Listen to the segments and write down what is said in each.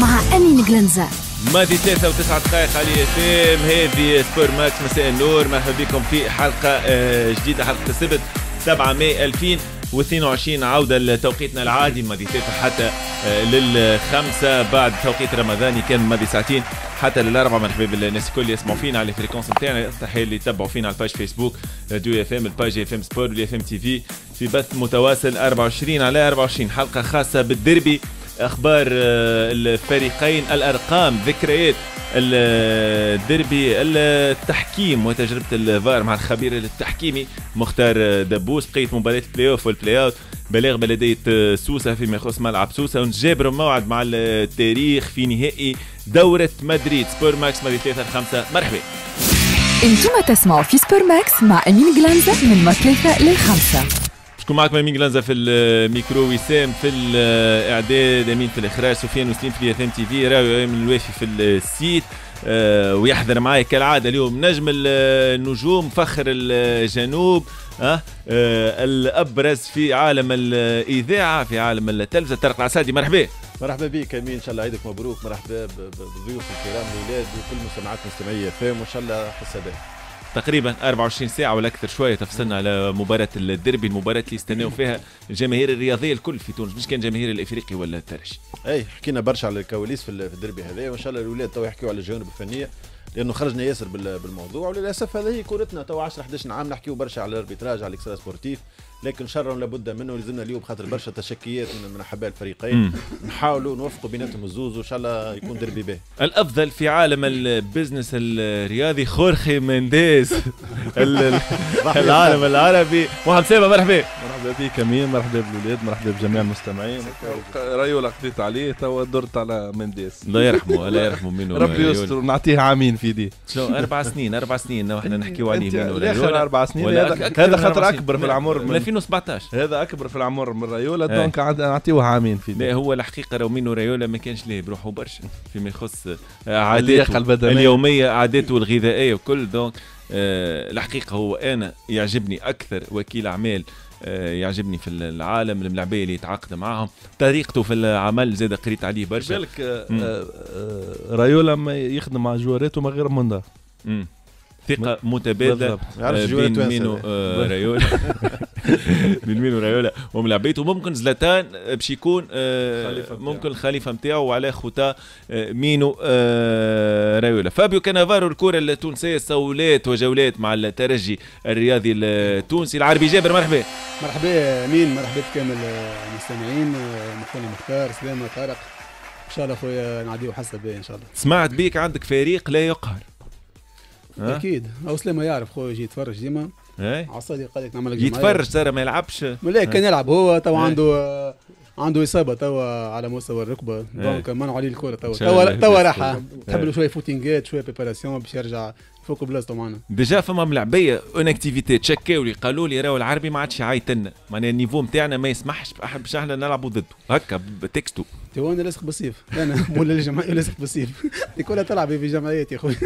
مع أمين جلنزا ماضي ثلاثة وتسعة دقائق على اف ام هذه سبور ماكس مساء النور مرحبا بكم في حلقة آه، جديدة حلقة السبت 7 ماي 2022 عودة لتوقيتنا العادي ماضي ثلاثة حتى آه، للخمسة بعد توقيت رمضاني كان ماضي ساعتين حتى للاربعه مرحبا بالناس الكل يسمعوا فينا على الفريكونس نتاعنا تحيه اللي يتبعوا فينا على الباج فيسبوك راديو آه، اف ام الباج اف ام سبور والاف ام تي في في بث متواصل 24 على 24 حلقه خاصه بالدربي اخبار آه، الفريقين الارقام ذكريات الدربي التحكيم وتجربه الفار مع الخبير التحكيمي مختار آه، دبوس بقيت مباريات البلاي اوف والبلاي اوت بلاغ بلديه آه، سوسه فيما يخص ملعب سوسه ونجابروا موعد مع التاريخ في نهائي دوره مدريد سبور ماكس مدريد 3 5 مرحبا انتم تسمعوا في سبور ماكس مع امين جلانزا من مطلقه للخمسه شكون معكم امين جلانزا في الميكرو وسام في الاعداد امين في الاخراج سفيان وسليم في اثام تي في راهو من الوافي في السيت آه، ويحضر معايا كالعاده اليوم نجم النجوم فخر الجنوب أه أه الابرز في عالم الاذاعه في عالم التلفزه طارق العسادي مرحبا مرحبا بك امين ان شاء الله عيدك مبروك مرحبا بضيوف الكرام الاولاد وكل مستمعات مستمعيه فهم وان شاء الله حسابات تقريبا 24 ساعه ولا اكثر شويه تفصلنا على مباراه الديربي المباراه اللي استناو فيها الجماهير الرياضيه الكل في تونس مش كان جماهير الافريقي ولا الترجي اي حكينا برشا على الكواليس في الديربي هذا وان شاء الله الاولاد تو يحكيوا على الجوانب الفنيه لانه خرجنا ياسر بالموضوع وللاسف هذه هي كورتنا تو 10 11 عام نحكيو برشا على الاربيتراج على الاكسترا سبورتيف لكن شر لابد منه لازمنا اليوم خاطر برشا تشكيات من احباء الفريقين نحاولوا نوفقوا بيناتهم الزوز وان شاء الله يكون دربي باهي الافضل في عالم البزنس الرياضي خورخي منديز العالم العربي محمد سيبه مرحبا مرحبا بك امين مرحبا بالولاد مرحبا بجميع المستمعين ريولا قضيت عليه توا درت على منديز الله يرحمه الله يرحمه منه ربي يستر نعطيه عامين في دي شو اربع سنين اربع سنين احنا نحكيو عليه منه اخر اربع سنين هذا خاطر اكبر في العمر من 2017 هذا اكبر في العمر من رايولا إيه. دونك نعطيوه عامين في لا هو الحقيقه مينو رايولا ما كانش ليه بروحه برشا فيما يخص عاداته اليوميه عاداته الغذائيه وكل دونك أه الحقيقه هو انا يعجبني اكثر وكيل اعمال آه، يعجبني في العالم الملعبيه اللي يتعاقد معاهم طريقته في العمل زاد قريت عليه برشا بالك آه، آه، رايولا ما يخدم مع جواريته ما غير مندار ثقه متبادله آه، آه، بين مينو رايولا بين مينو رايولا ومن العبيد وممكن زلاتان آه، باش يكون ممكن الخليفه نتاعو وعلى خطى مينو رايولا فابيو كانافارو الكره التونسيه سولات وجولات مع الترجي الرياضي التونسي العربي جابر مرحبا مرحبا مين مرحبا بكامل المستمعين مخوني مختار سلامه طارق ان شاء الله خويا نعديو حسب ان شاء الله سمعت بيك عندك فريق لا يقهر اكيد او سليم يعرف خويا يجي يتفرج ديما اي عصالي قال لك نعمل يتفرج ترى ما يلعبش لا كان إيه؟ يلعب هو تو إيه؟ عنده عنده اصابه تو على مستوى الركبه إيه؟ دونك منعوا عليه الكره تو تو توا راح تحب له شويه فوتينجات شويه بريباراسيون باش يرجع فوق بلاصتو معنا ديجا فما ملعبيه اون اكتيفيتي تشكاو لي قالوا لي راهو العربي ما عادش يعيط لنا معناها النيفو نتاعنا ما يسمحش باش احنا نلعبوا ضده هكا تكستو تو انا لاصق بالسيف انا مولا الجمعيه لاصق بالسيف الكره تلعب في جمعيات يا خويا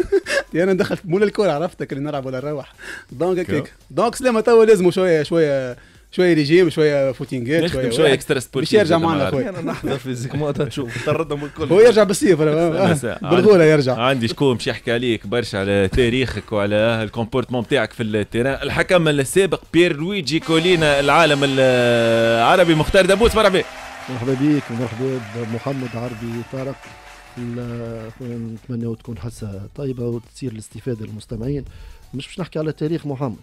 انا دخلت مولا الكره عرفتك اللي نلعب ولا نروح دونك هكاك دونك سلامه توا لازم شويه شويه شويه ريجيم شويه فوتينغات شويه شويه اكسترا سبورت باش يرجع معنا خويا نحضر فيزيكمون نشوف طردهم الكل هو يرجع بالسيف بالغوله يرجع عندي شكون باش يحكي عليك برشا على تاريخك وعلى الكومبورتمون تاعك في التيران الحكم السابق بيير لويجي كولينا العالم العربي مختار دابوس مرحبا مرحبا بك ومرحبا بمحمد عربي طارق نتمنى تكون حصه طيبه وتصير الاستفاده للمستمعين مش باش نحكي على تاريخ محمد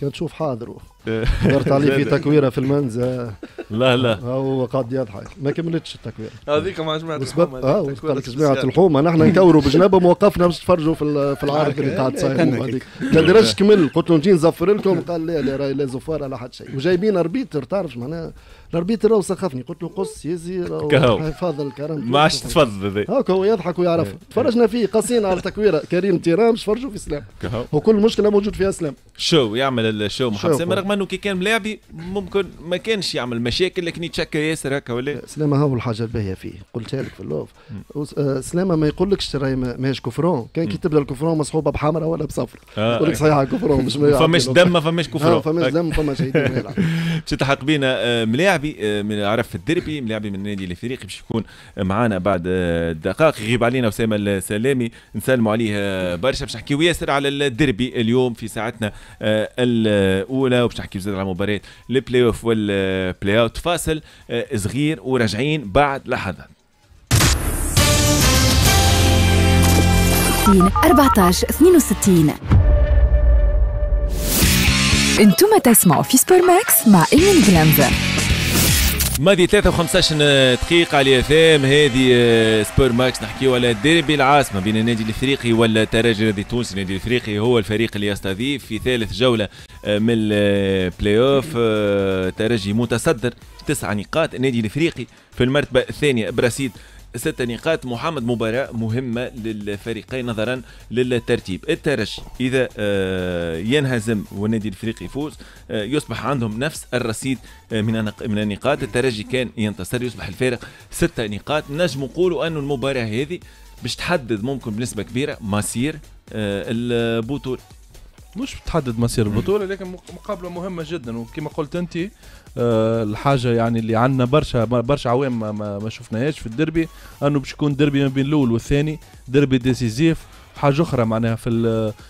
كان تشوف حاضر درت عليه في تكويره في المنزه لا لا آه، هو قاعد يضحك ما كملتش التكويره هذيك مع جماعه الحومه اه جماعه الحومه نحن نكوروا بجنابهم وقفنا باش تفرجوا في في العرض اللي قاعد صاير هذيك ما كمل قلت له نجي نزفر لكم قال لا لا راهي لا زفاره لا حد شيء وجايبين اربيتر تعرف معناها ربيت راهو سخفني قلت له قص يا زي راهو حفاظ الكرم ما عادش تفضل هاكا هو يضحك ويعرف إيه. تفرجنا فيه قصينا على تكويره كريم تيرام فرجوا في اسلام وكل مشكله موجود فيها اسلام شو يعمل الشو محمد سامي رغم انه كي كان ملاعبي ممكن ما كانش يعمل مشاكل لكن يتشكى ياسر هكا ولا سلامه هو الحاجه الباهيه فيه قلتها لك في اللوف آه، سلامه ما يقولكش راهي ماهيش كفرون كان كي تبدا الكفرون مصحوبه بحمراء ولا بصفر آه. يقول لك صحيحه كفرون مش فماش دم ما فماش كفرون آه، فماش دم فماش شيء تلحق بينا ملاعب ملاعبي آه، من عرف الدربي ملاعبي من النادي الافريقي باش يكون معانا بعد آه، دقائق يغيب علينا اسامه السلامي نسلموا عليه آه، برشا باش نحكيو ياسر على الدربي اليوم في ساعتنا الاولى وباش نحكيو زاد على مباريات البلاي اوف والبلاي اوت فاصل صغير وراجعين بعد لحظات 14 62 انتم تسمعوا في سبور ماكس مع ايمن جلانزر ماضي 53 دقيقة على اف ام هذه سبور آه، ماكس نحكيو على ديربي العاصمة بين النادي الافريقي والترجي الرياضي التونسي النادي الافريقي هو الفريق اللي يستضيف في ثالث جولة آه، من البلاي اوف آه، ترجي متصدر تسع نقاط النادي الافريقي في المرتبة الثانية برصيد ست نقاط محمد مباراة مهمة للفريقين نظرا للترتيب الترشي إذا آه، ينهزم والنادي الفريق يفوز آه، يصبح عندهم نفس الرصيد آه، من من النقاط الترجي كان ينتصر يصبح الفارق ستة نقاط نجم نقولوا أن المباراة هذه باش تحدد ممكن بنسبة كبيرة مصير البطولة مش بتحدد مصير البطوله لكن مقابله مهمه جدا وكما قلت انت أه الحاجه يعني اللي عندنا برشا برشا عوام ما, ما شفناهاش في الدربي انه باش يكون ديربي ما بين الاول والثاني ديربي ديسيزيف حاجه اخرى معناها في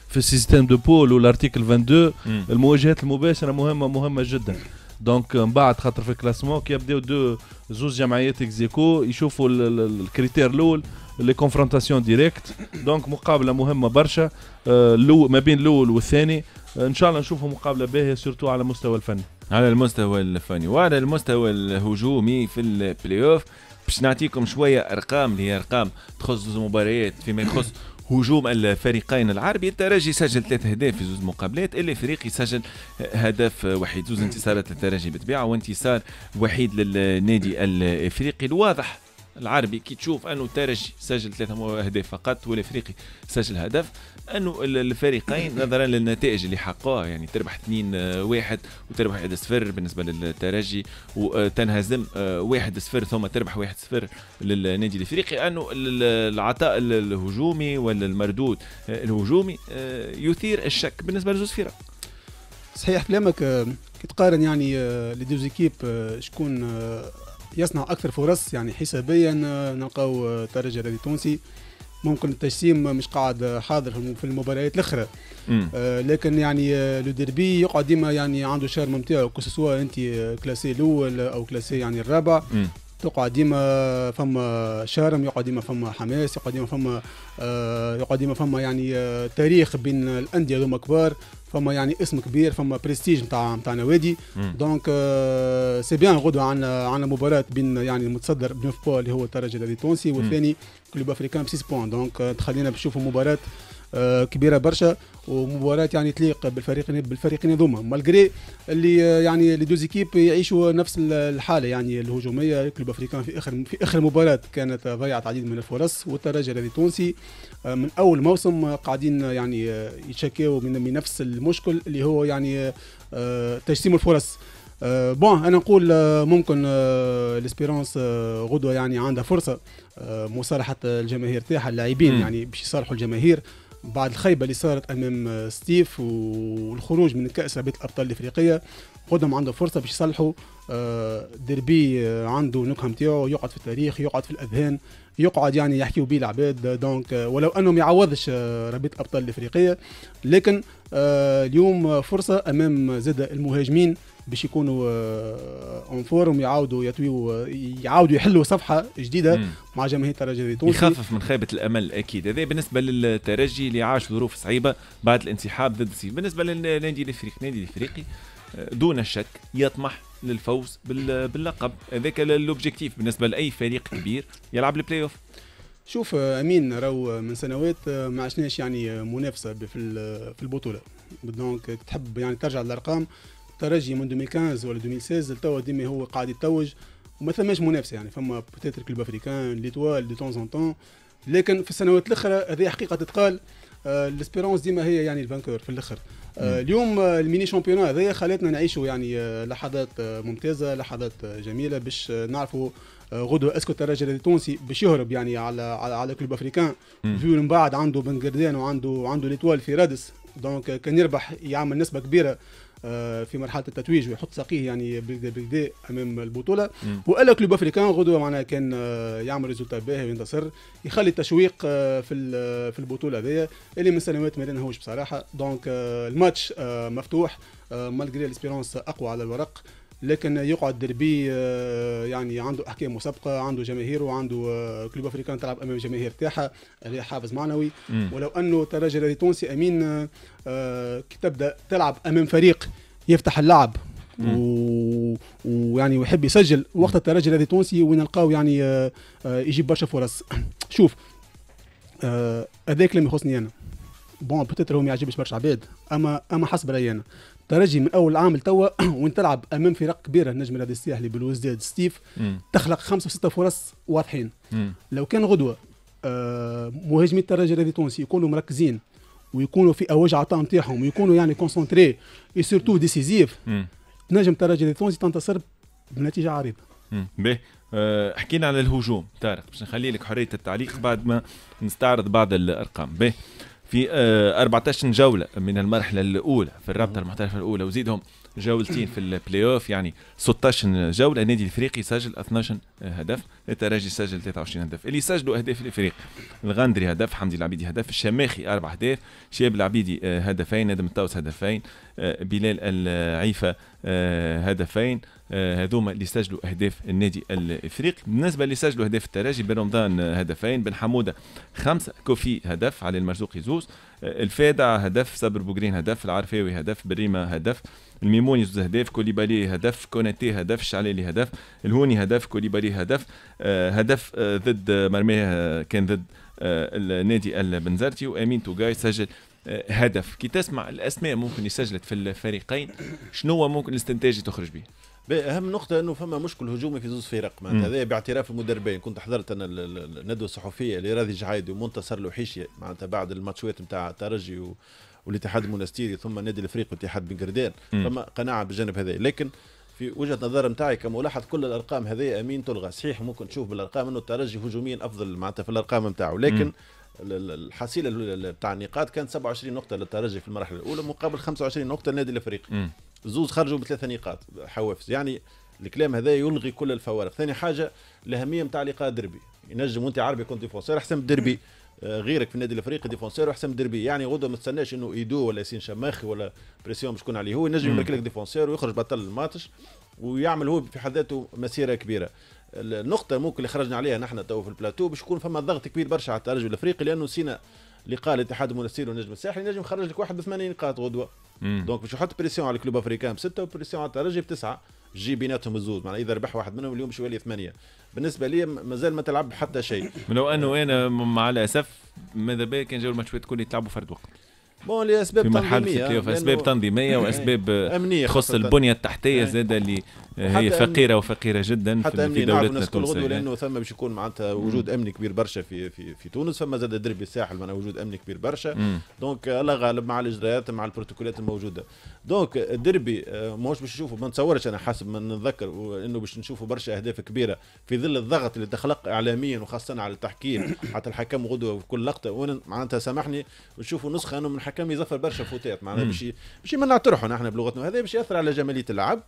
في السيستيم دو بول والارتيكل 22 مم. المواجهات المباشره مهمه مهمه جدا دونك من بعد خاطر في الكلاسمون كي يبداو دو زوز جمعيات اكزيكو يشوفوا الكريتير الاول لي كونفرونتاسيون ديريكت دونك مقابله مهمه برشا آه، ما بين الاول والثاني آه، ان شاء الله نشوفوا مقابله باهيه سورتو على المستوى الفني على المستوى الفني وعلى المستوى الهجومي في البلاي اوف باش نعطيكم شويه ارقام اللي هي ارقام تخص المباريات فيما يخص هجوم الفريقين العربي الترجي سجل ثلاث اهداف في زوج مقابلات الافريقي سجل هدف وحيد زوج انتصارات للترجي بالطبيعه وانتصار وحيد للنادي الافريقي الواضح العربي كي تشوف انه الترجي سجل ثلاثه اهداف فقط والافريقي سجل هدف انه الفريقين نظرا للنتائج اللي حققوها يعني تربح 2 آه، واحد وتربح 1 0 بالنسبه للترجي وتنهزم 1 آه، 0 ثم تربح 1 0 للنادي الافريقي انه العطاء الهجومي ولا المردود آه، الهجومي يثير الشك بالنسبه لزوز فرق صحيح كلامك كي تقارن يعني لي دوزيكيب شكون يصنع اكثر فرص يعني حسابيا آه، نلقاو الترجي آه، الرياضي تونسي ممكن التجسيم مش قاعد حاضر في المباريات الاخرى آه لكن يعني آه، لو ديربي يقعد ديما يعني عنده شارم كو سوا انت كلاسي الاول او كلاسي يعني الرابع م. تقعد ديما فما شارم يقعد ديما فما حماس يقعد ديما فما آه يقعد ديما فما يعني آه تاريخ بين الانديه هذوما كبار فما يعني اسم كبير فما برستيج نتاع نتاع نوادي دونك سي بيان غدوه عندنا عندنا مباراه بين يعني المتصدر بنوف بوا اللي هو الترجي التونسي والثاني كلوب افريكان بسيس بوان دونك euh، تخلينا نشوفوا مباراه آه، كبيره برشا ومباراه يعني تليق بالفريقين بالفريقين هذوما مالغري اللي آه، يعني لي زيكيب يعيشوا نفس الحاله يعني الهجوميه كلوب افريكان في اخر في اخر مباراه كانت ضيعت عديد من الفرص والترجي الذي تونسي آه، من اول موسم قاعدين يعني يتشكاو من نفس المشكل اللي هو يعني تجسيم الفرص أه بون انا نقول أه ممكن أه ليسبيرونس غدوه يعني عندها فرصه مصالحه الجماهير تاعها اللاعبين يعني باش يصالحوا الجماهير بعد الخيبه اللي صارت امام ستيف والخروج من كاس رابطه الابطال الافريقيه قدم عنده فرصه باش يصلحوا آه، ديربي آه، عنده نكهه نتاعو يقعد في التاريخ يقعد في الاذهان يقعد يعني يحكيوا به العباد دونك آه، ولو انه ما يعوضش رابطه الابطال الافريقيه لكن اليوم فرصه امام زاد المهاجمين باش يكونوا اون آه، فورم يعاودوا يطويوا آه، يعاودوا يحلوا صفحه جديده مع جماهير الترجي التونسي يخفف من خيبه الامل اكيد هذا بالنسبه للترجي اللي عاش ظروف صعيبه بعد الانسحاب ضد السيف بالنسبه للنادي الافريقي النادي الافريقي آه، دون شك يطمح للفوز باللقب هذاك لوبجيكتيف بالنسبه لاي فريق كبير يلعب البلاي اوف شوف امين راهو من سنوات ما عشناش يعني منافسه في البطوله دونك تحب يعني ترجع للارقام ترجي من 2015 ولا 2016 لتوا ديما هو قاعد يتوج وما ثماش منافسه يعني فما بوتيتر كلوب افريكان ليتوال دي تون زون تون لكن في السنوات الاخرى هذه حقيقه تتقال آه، الاسبيرونس ديما هي يعني الفانكور في الاخر آه، اليوم آه، الميني شامبيون هذايا خلاتنا نعيشوا يعني لحظات ممتازه لحظات جميله باش نعرفوا غدوه اسكو الترجي التونسي باش يهرب يعني على على, على كلوب افريكان في من بعد عنده بنجردان وعنده عنده ليتوال في رادس دونك كان يربح يعمل نسبه كبيره آه، في مرحله التتويج ويحط ساقيه يعني بالكدا امام البطوله والا كلوب افريكان غدوه معناها كان آه، يعمل ريزولتا باهي وينتصر يخلي التشويق آه، في في البطوله هذيا اللي من سنوات ما نهوش بصراحه دونك الماتش مفتوح مالغري ليسبيرونس اقوى على الورق لكن يقعد دربي آه، يعني عنده احكام مسابقة عنده جماهير وعنده آه، كلوب افريكان تلعب امام الجماهير تاعها اللي حافز معنوي مم. ولو انه ترجي التونسي امين آه، كي تبدا تلعب امام فريق يفتح اللعب و... ويعني ويحب يسجل وقت الترجي الذي تونسي ونلقاو يعني يجيب برشا فرص شوف هذا لم يخصني انا بون بوتيتر هو ما يعجبش برشا عباد اما اما حسب رايي انا ترجي من اول عام لتوا وين تلعب امام فرق كبيره النجم الرياضي الساحلي بالوزداد ستيف مم. تخلق خمسه وسته فرص واضحين مم. لو كان غدوه آه، مهاجمي الترجي الرياضي التونسي يكونوا مركزين ويكونوا في اوج عطاء نتاعهم ويكونوا يعني كونسونتري اي سورتو ديسيزيف تنجم الترجي الرياضي التونسي تنتصر بنتيجه عريضه باهي حكينا على الهجوم طارق باش نخلي لك حريه التعليق بعد ما نستعرض بعض الارقام باهي في 14 آه، جوله من المرحله الاولى في الرابطه المحترفه الاولى وزيدهم جولتين في البلاي اوف يعني 16 جوله النادي الافريقي سجل 12 هدف الترجي سجل 23 هدف اللي سجلوا اهداف الافريق الغندري هدف حمدي العبيدي هدف الشماخي اربع اهداف شاب العبيدي آه، هدفين نادم التوس هدفين آه، بلال العيفه هدفين هذوما اللي سجلوا اهداف النادي الافريقي بالنسبه اللي سجلوا اهداف الترجي بن رمضان هدفين بن حموده خمسه كوفي هدف علي المرزوقي زوز الفادع هدف صبر بوغرين هدف العرفاوي هدف بريمه هدف الميموني زوز اهداف كوليبالي هدف كوناتي هدف الشعلالي هدف الهوني هدف كوليبالي هدف آه، هدف آه، ضد مرماه كان ضد آه، النادي البنزرتي وامين توجاي سجل هدف كي تسمع الاسماء ممكن اللي سجلت في الفريقين شنو هو ممكن الاستنتاج تخرج به اهم نقطه انه فما مشكل هجومي في زوز فرق معناتها هذا باعتراف المدربين كنت حضرت انا الندوه الصحفيه لراضي جعايدي ومنتصر لوحيشي معناتها بعد الماتشات نتاع الترجي و... والاتحاد المنستيري ثم النادي الافريقي واتحاد بن قردان فما قناعه بالجانب هذا لكن في وجهه نظر نتاعي كملاحظ كل الارقام هذه امين تلغى صحيح ممكن تشوف بالارقام انه الترجي هجوميا افضل معناتها في الارقام نتاعو لكن مم. الحصيله نتاع النقاط كانت 27 نقطه للترجي في المرحله الاولى مقابل 25 نقطه للنادي الافريقي زوز خرجوا بثلاثة نقاط حوافز يعني الكلام هذا يلغي كل الفوارق ثاني حاجه الاهميه نتاع لقاء دربي ينجم وانت عربي كنت ديفونسير احسن دربي آه، غيرك في النادي الافريقي ديفونسير احسن دربي يعني غدوه ما تستناش انه ايدو ولا ياسين شماخي ولا بريسيون باش يكون عليه هو ينجم يملك لك ديفونسير ويخرج بطل الماتش ويعمل هو في حد ذاته مسيره كبيره النقطه ممكن اللي خرجنا عليها نحن تو في البلاتو باش يكون فما ضغط كبير برشا على الترجي الافريقي لانه نسينا لقاء الاتحاد المنسير والنجم الساحلي نجم خرج لك واحد بثمانية نقاط غدوه دونك باش يحط بريسيون على الكلوب افريكان بسته وبريسيون على الترجي بتسعه جي بيناتهم الزوز معناها اذا ربح واحد منهم اليوم باش يولي ثمانيه بالنسبه لي مازال ما تلعب حتى شيء لو انه انا مع الاسف ماذا بيا كان جو الماتشات كل يتلعبوا فرد وقت بون لاسباب تنظيميه في اسباب تنظيميه واسباب تخص البنيه التحتيه زاده اللي هي فقيره وفقيره جدا حتى في دولتنا تونس غدوه لانه ثم باش يكون معناتها وجود امن كبير برشا في في في تونس فما زاد دربي الساحل معناها وجود امن كبير برشا دونك الله غالب مع الاجراءات مع البروتوكولات الموجوده دونك الدربي آه، ماهوش باش نشوفه ما نتصورش انا حسب ما نتذكر انه باش نشوفوا برشا اهداف كبيره في ظل الضغط اللي تخلق اعلاميا وخاصه على التحكيم حتى الحكم غدوه في كل لقطه وانا معناتها سامحني نشوفوا نسخه انه من حكم يظفر برشا فوتات معناها باش باش ما نعترحوا نحن بلغتنا هذا باش ياثر على جماليه اللعب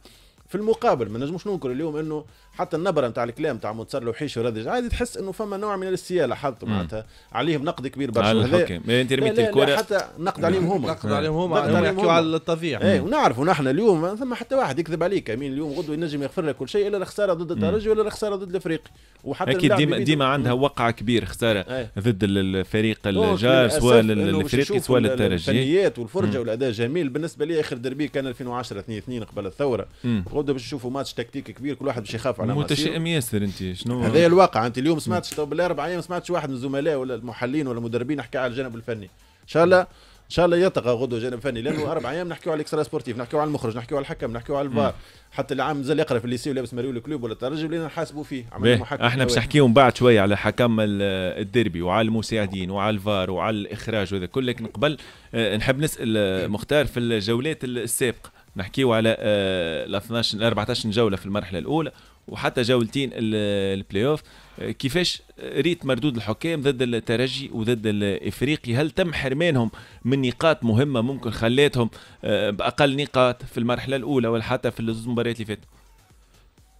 في المقابل ما نجموش ننكر اليوم انه حتى النبره نتاع الكلام نتاع متصل لوحيش ورادج عادي تحس انه فما نوع من السياله حظ معناتها عليهم نقد كبير برشا على الحكم انت رميت الكره حتى نقد عليهم هما نقد عليهم هما نحكيو على التضيع اي ونعرفوا نحن اليوم ما ثم حتى واحد يكذب عليك امين اليوم غدوه ينجم يغفر لك كل شيء الا الخساره ضد الترجي ولا الخساره ضد الافريقي وحتى اكيد ديما ديما عندها وقع كبير خساره ايه. ضد الفريق الجار سواء الافريقي سواء الترجي الفنيات والفرجه والاداء جميل بالنسبه لي اخر دربي كان 2010 2 2 قبل الثوره غدوه باش نشوفوا ماتش تكتيك كبير كل واحد باش يخاف على متشائم ياسر انت شنو هذا الواقع انت اليوم سمعتش بالاربع ايام ايام سمعتش واحد من الزملاء ولا المحللين ولا المدربين يحكي على الجانب الفني ان شاء الله ان شاء الله يطغى غدوه جانب فني لانه اربع ايام نحكيو على الاكسترا سبورتيف نحكيو على المخرج نحكيو على الحكم نحكيو على الفار حتى اللي عام زال يقرا في الليسي ولابس مريول الكلوب ولا الترجي بدينا نحاسبوا فيه عملنا محاكمه احنا باش نحكيو من بعد شويه على حكم الديربي وعلى المساعدين وعلى الفار وعلى الاخراج وهذا كله لكن قبل آه، نحب نسال آه، مختار في الجولات السابقه نحكيو على ال 12 14 جوله في المرحله الاولى وحتى جولتين البلاي اوف آه، كيفاش ريت مردود الحكام ضد الترجي وضد الافريقي هل تم حرمانهم من نقاط مهمه ممكن خلاتهم آه، باقل نقاط في المرحله الاولى ولا حتى في المباريات اللي فاتت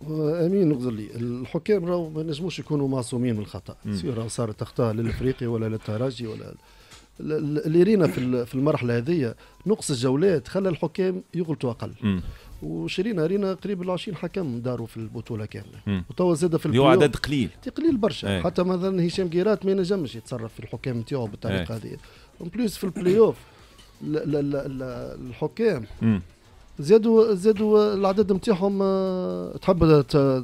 آه، امين نقدر لي الحكام راهو ما نجموش يكونوا معصومين من الخطا سواء صارت اخطاء للافريقي ولا للترجي ولا اللي رينا في في المرحله هذه نقص الجولات خلى الحكام يغلطوا اقل م. وشرينا رينا قريب ال 20 حكم داروا في البطوله كامله وتوا زاد في البطوله عدد قليل قليل برشا ايه. حتى مثلا هشام قيرات ما ينجمش يتصرف في الحكام نتاعو بالطريقه ايه. هذه اون بليس في البلاي اوف الحكام زادوا زادوا العدد نتاعهم آه، تحب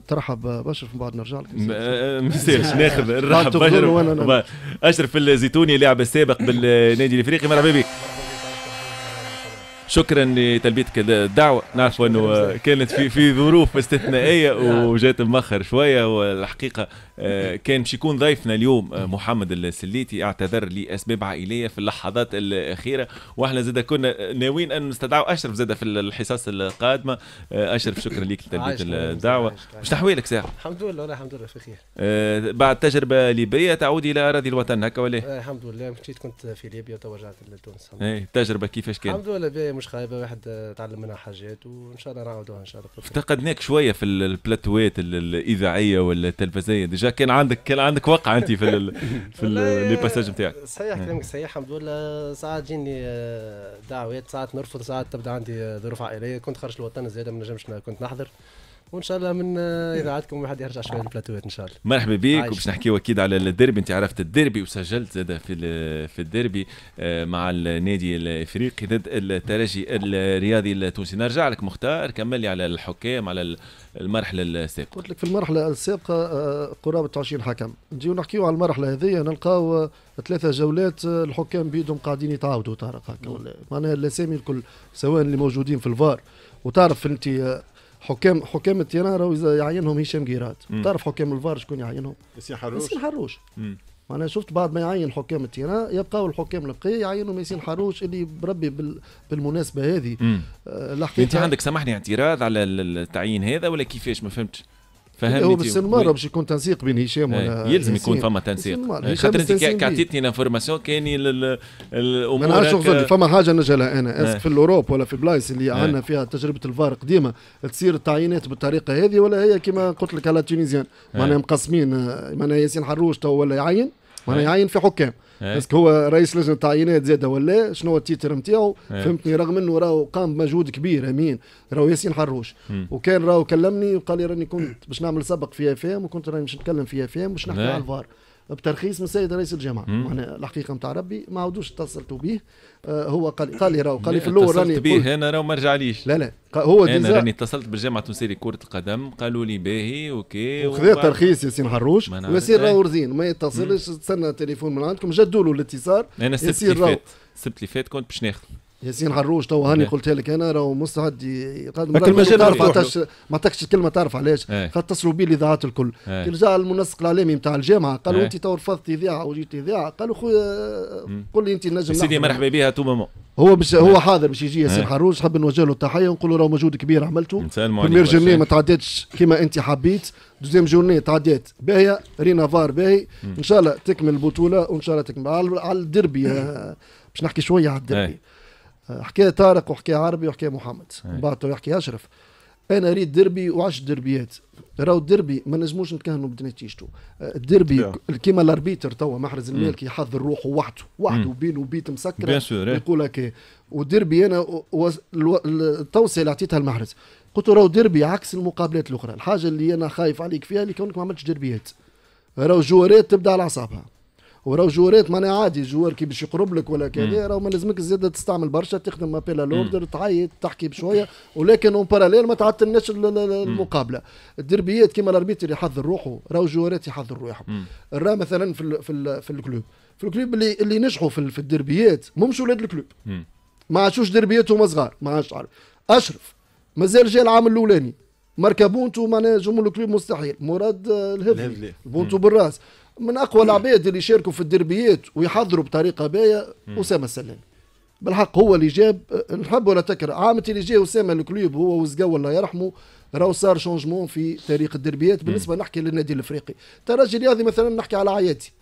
ترحب آه، بشرف من بعد نرجع لك ما آه، يصيرش ناخذ نرحب بشرف اشرف الزيتوني لاعب السابق بالنادي الافريقي مرحبا بك شكرا لتلبيتك الدعوه نعرف انه كانت في في ظروف استثنائيه نعم. وجات مأخر شويه والحقيقه آه، كان باش يكون ضيفنا اليوم آه، محمد السليتي اعتذر لاسباب عائليه في اللحظات الاخيره واحنا زاد كنا ناويين ان نستدعوا اشرف زاد في الحصص القادمه آه، اشرف شكرا لك لتلبيه الدعوه مش تحويلك ساعه الحمد لله والله الحمد لله في خير بعد تجربه ليبيه تعود الى اراضي الوطن هكا ولا الحمد لله مشيت كنت في ليبيا وتوجعت لتونس إيه، تجربه كيفاش كانت الحمد لله مش خايبه واحد تعلم منها حاجات وان شاء الله نعاودوها ان شاء الله افتقدناك شويه في البلاتوات الاذاعيه ولا التلفزيه ديجا كان عندك كان عندك وقعه انت في في لي باساج نتاعك صحيح نعم. كلامك صحيح الحمد لله ساعات تجيني آه، دعوات ساعات نرفض ساعات تبدا عندي آه، ظروف عائليه كنت خارج الوطن زياده ما نجمش كنت نحضر وان شاء الله من آه، اذاعتكم واحد يرجع شويه البلاتوات ان شاء الله مرحبا بك وباش نحكيو اكيد على الديربي انت عرفت الديربي وسجلت زاد في في الديربي آه، مع النادي الافريقي ضد الترجي الرياضي التونسي نرجع لك مختار كمل لي على الحكام على المرحله السابقه قلت لك في المرحله السابقه آه، قرابه 20 حكم نجيو نحكيو على المرحله هذه نلقاو ثلاثه جولات الحكام بيدهم قاعدين يتعاودوا طارق هكا معناها الاسامي الكل سواء اللي موجودين في الفار وتعرف انت حكام حكام التيران راهو يعينهم هشام جيرات تعرف حكام الفار شكون يعينهم؟ ياسين حروش ياسين حروش معناها شفت بعد ما يعين حكام التيران يبقاو الحكام البقيه يعينوا ميسين حروش اللي بربي بال... بالمناسبه هذه آه انت عندك سامحني اعتراض على التعيين هذا ولا كيفاش ما فهمتش؟ فهمتي هو المره باش يكون تنسيق بين هشام إيه، ولا يلزم يكون فما تنسيق إيه، خاطر انت كعطيتني لانفورماسيون كاني الامور ما نعرفش شغل فما حاجه نجلها انا إيه. اسك في الاوروب ولا في بلايص اللي عندنا فيها تجربه الفار قديمه تصير التعيينات بالطريقه هذه ولا هي كما قلت لك على تونيزيان معناها مقسمين معناها ياسين حروش تو ولا يعين معناها يعين في حكام اسكو إيه. هو رئيس لجنه التعيينات زاد ولا شنو هو التيتر نتاعو إيه. فهمتني رغم انه راهو قام بمجهود كبير امين راهو ياسين حروش وكان راهو كلمني وقال لي راني كنت باش نعمل سبق في اف ام وكنت راني باش نتكلم في اف ام باش نحكي إيه. على الفار بترخيص من السيد رئيس الجامعه معناها يعني الحقيقه نتاع ربي ما عاودوش اتصلت به آه، هو قال لي قال لي راهو قال لي في الاول راني اتصلت به انا راهو ما رجعليش لا لا هو انا راني اتصلت بالجامعه التونسيه لكره القدم قالوا لي باهي اوكي وخذا ترخيص ياسين حروش ياسين راهو رزين ما يتصلش تستنى تليفون من عندكم جدوا له الاتصال انا السبت اللي فات السبت اللي فات كنت باش ناخذ ياسين غروش تو هاني إيه. قلتها لك انا راه مستعد يقدم لكن المجال تعرف ما عطاكش الكلمه تعرف علاش إيه. خاطر اتصلوا به الاذاعات الكل إيه. رجع المنسق الاعلامي نتاع الجامعه قالوا انت تو رفضت اذاعه وجيت اذاعه قالوا خويا قول لي انت النجم سيدي مرحبا بها تو مامو هو مش هو حاضر باش يجي ياسين غروش حاب نوجه له التحيه ونقول له راه مجهود كبير عملته بريمير جورني ما تعداتش كما انت حبيت دوزيام جورني تعدات باهيه رينا فار باهي ان شاء الله تكمل البطوله وان شاء الله تكمل على الدربي باش نحكي شويه على الدربي حكى طارق وحكى عربي وحكى محمد إيه. بعده يحكي اشرف انا ريت دربي وعشت دربيات راهو الدربي ما نجموش نتكهنوا بنتيجته الدربي كيما الاربيتر توا محرز المالكي إيه. يحضر روحه وحده وحده إيه. بينه وبيت مسكره يقول لك ودربي انا التوصيه اللي عطيتها المحرز قلت له راهو دربي عكس المقابلات الاخرى الحاجه اللي انا خايف عليك فيها اللي كونك ما عملتش دربيات راهو جوارات تبدا على اعصابها وراو جوارات معناها عادي جوار كي باش يقرب لك ولا كذا راه ما لازمك زيادة تستعمل برشا تخدم مابيلا لوردر تعيط تحكي بشويه ولكن اون باراليل ما تعطلناش المقابله الدربيات كيما الاربيتر يحضر روحه راهو جوارات يحضر روحهم راه مثلا في الـ في الـ في الكلوب في الكلوب اللي اللي نجحوا في, في الدربيات مش ولاد الكلوب ما عاشوش دربيات هما صغار ما عادش عارف اشرف مازال جاي العام الاولاني مركبونتو معناها جمهور الكلوب مستحيل مراد آه، الهبلي بونتو بالراس من اقوى العباد اللي يشاركوا في الدربيات ويحضروا بطريقه باهيه اسامه السلام بالحق هو اللي جاب نحب ولا تكره عامة اللي جاء اسامه الكلوب هو وزقو الله يرحمه راهو صار شونجمون في تاريخ الدربيات بالنسبه نحكي للنادي الافريقي ترجي الرياضي مثلا نحكي على عياتي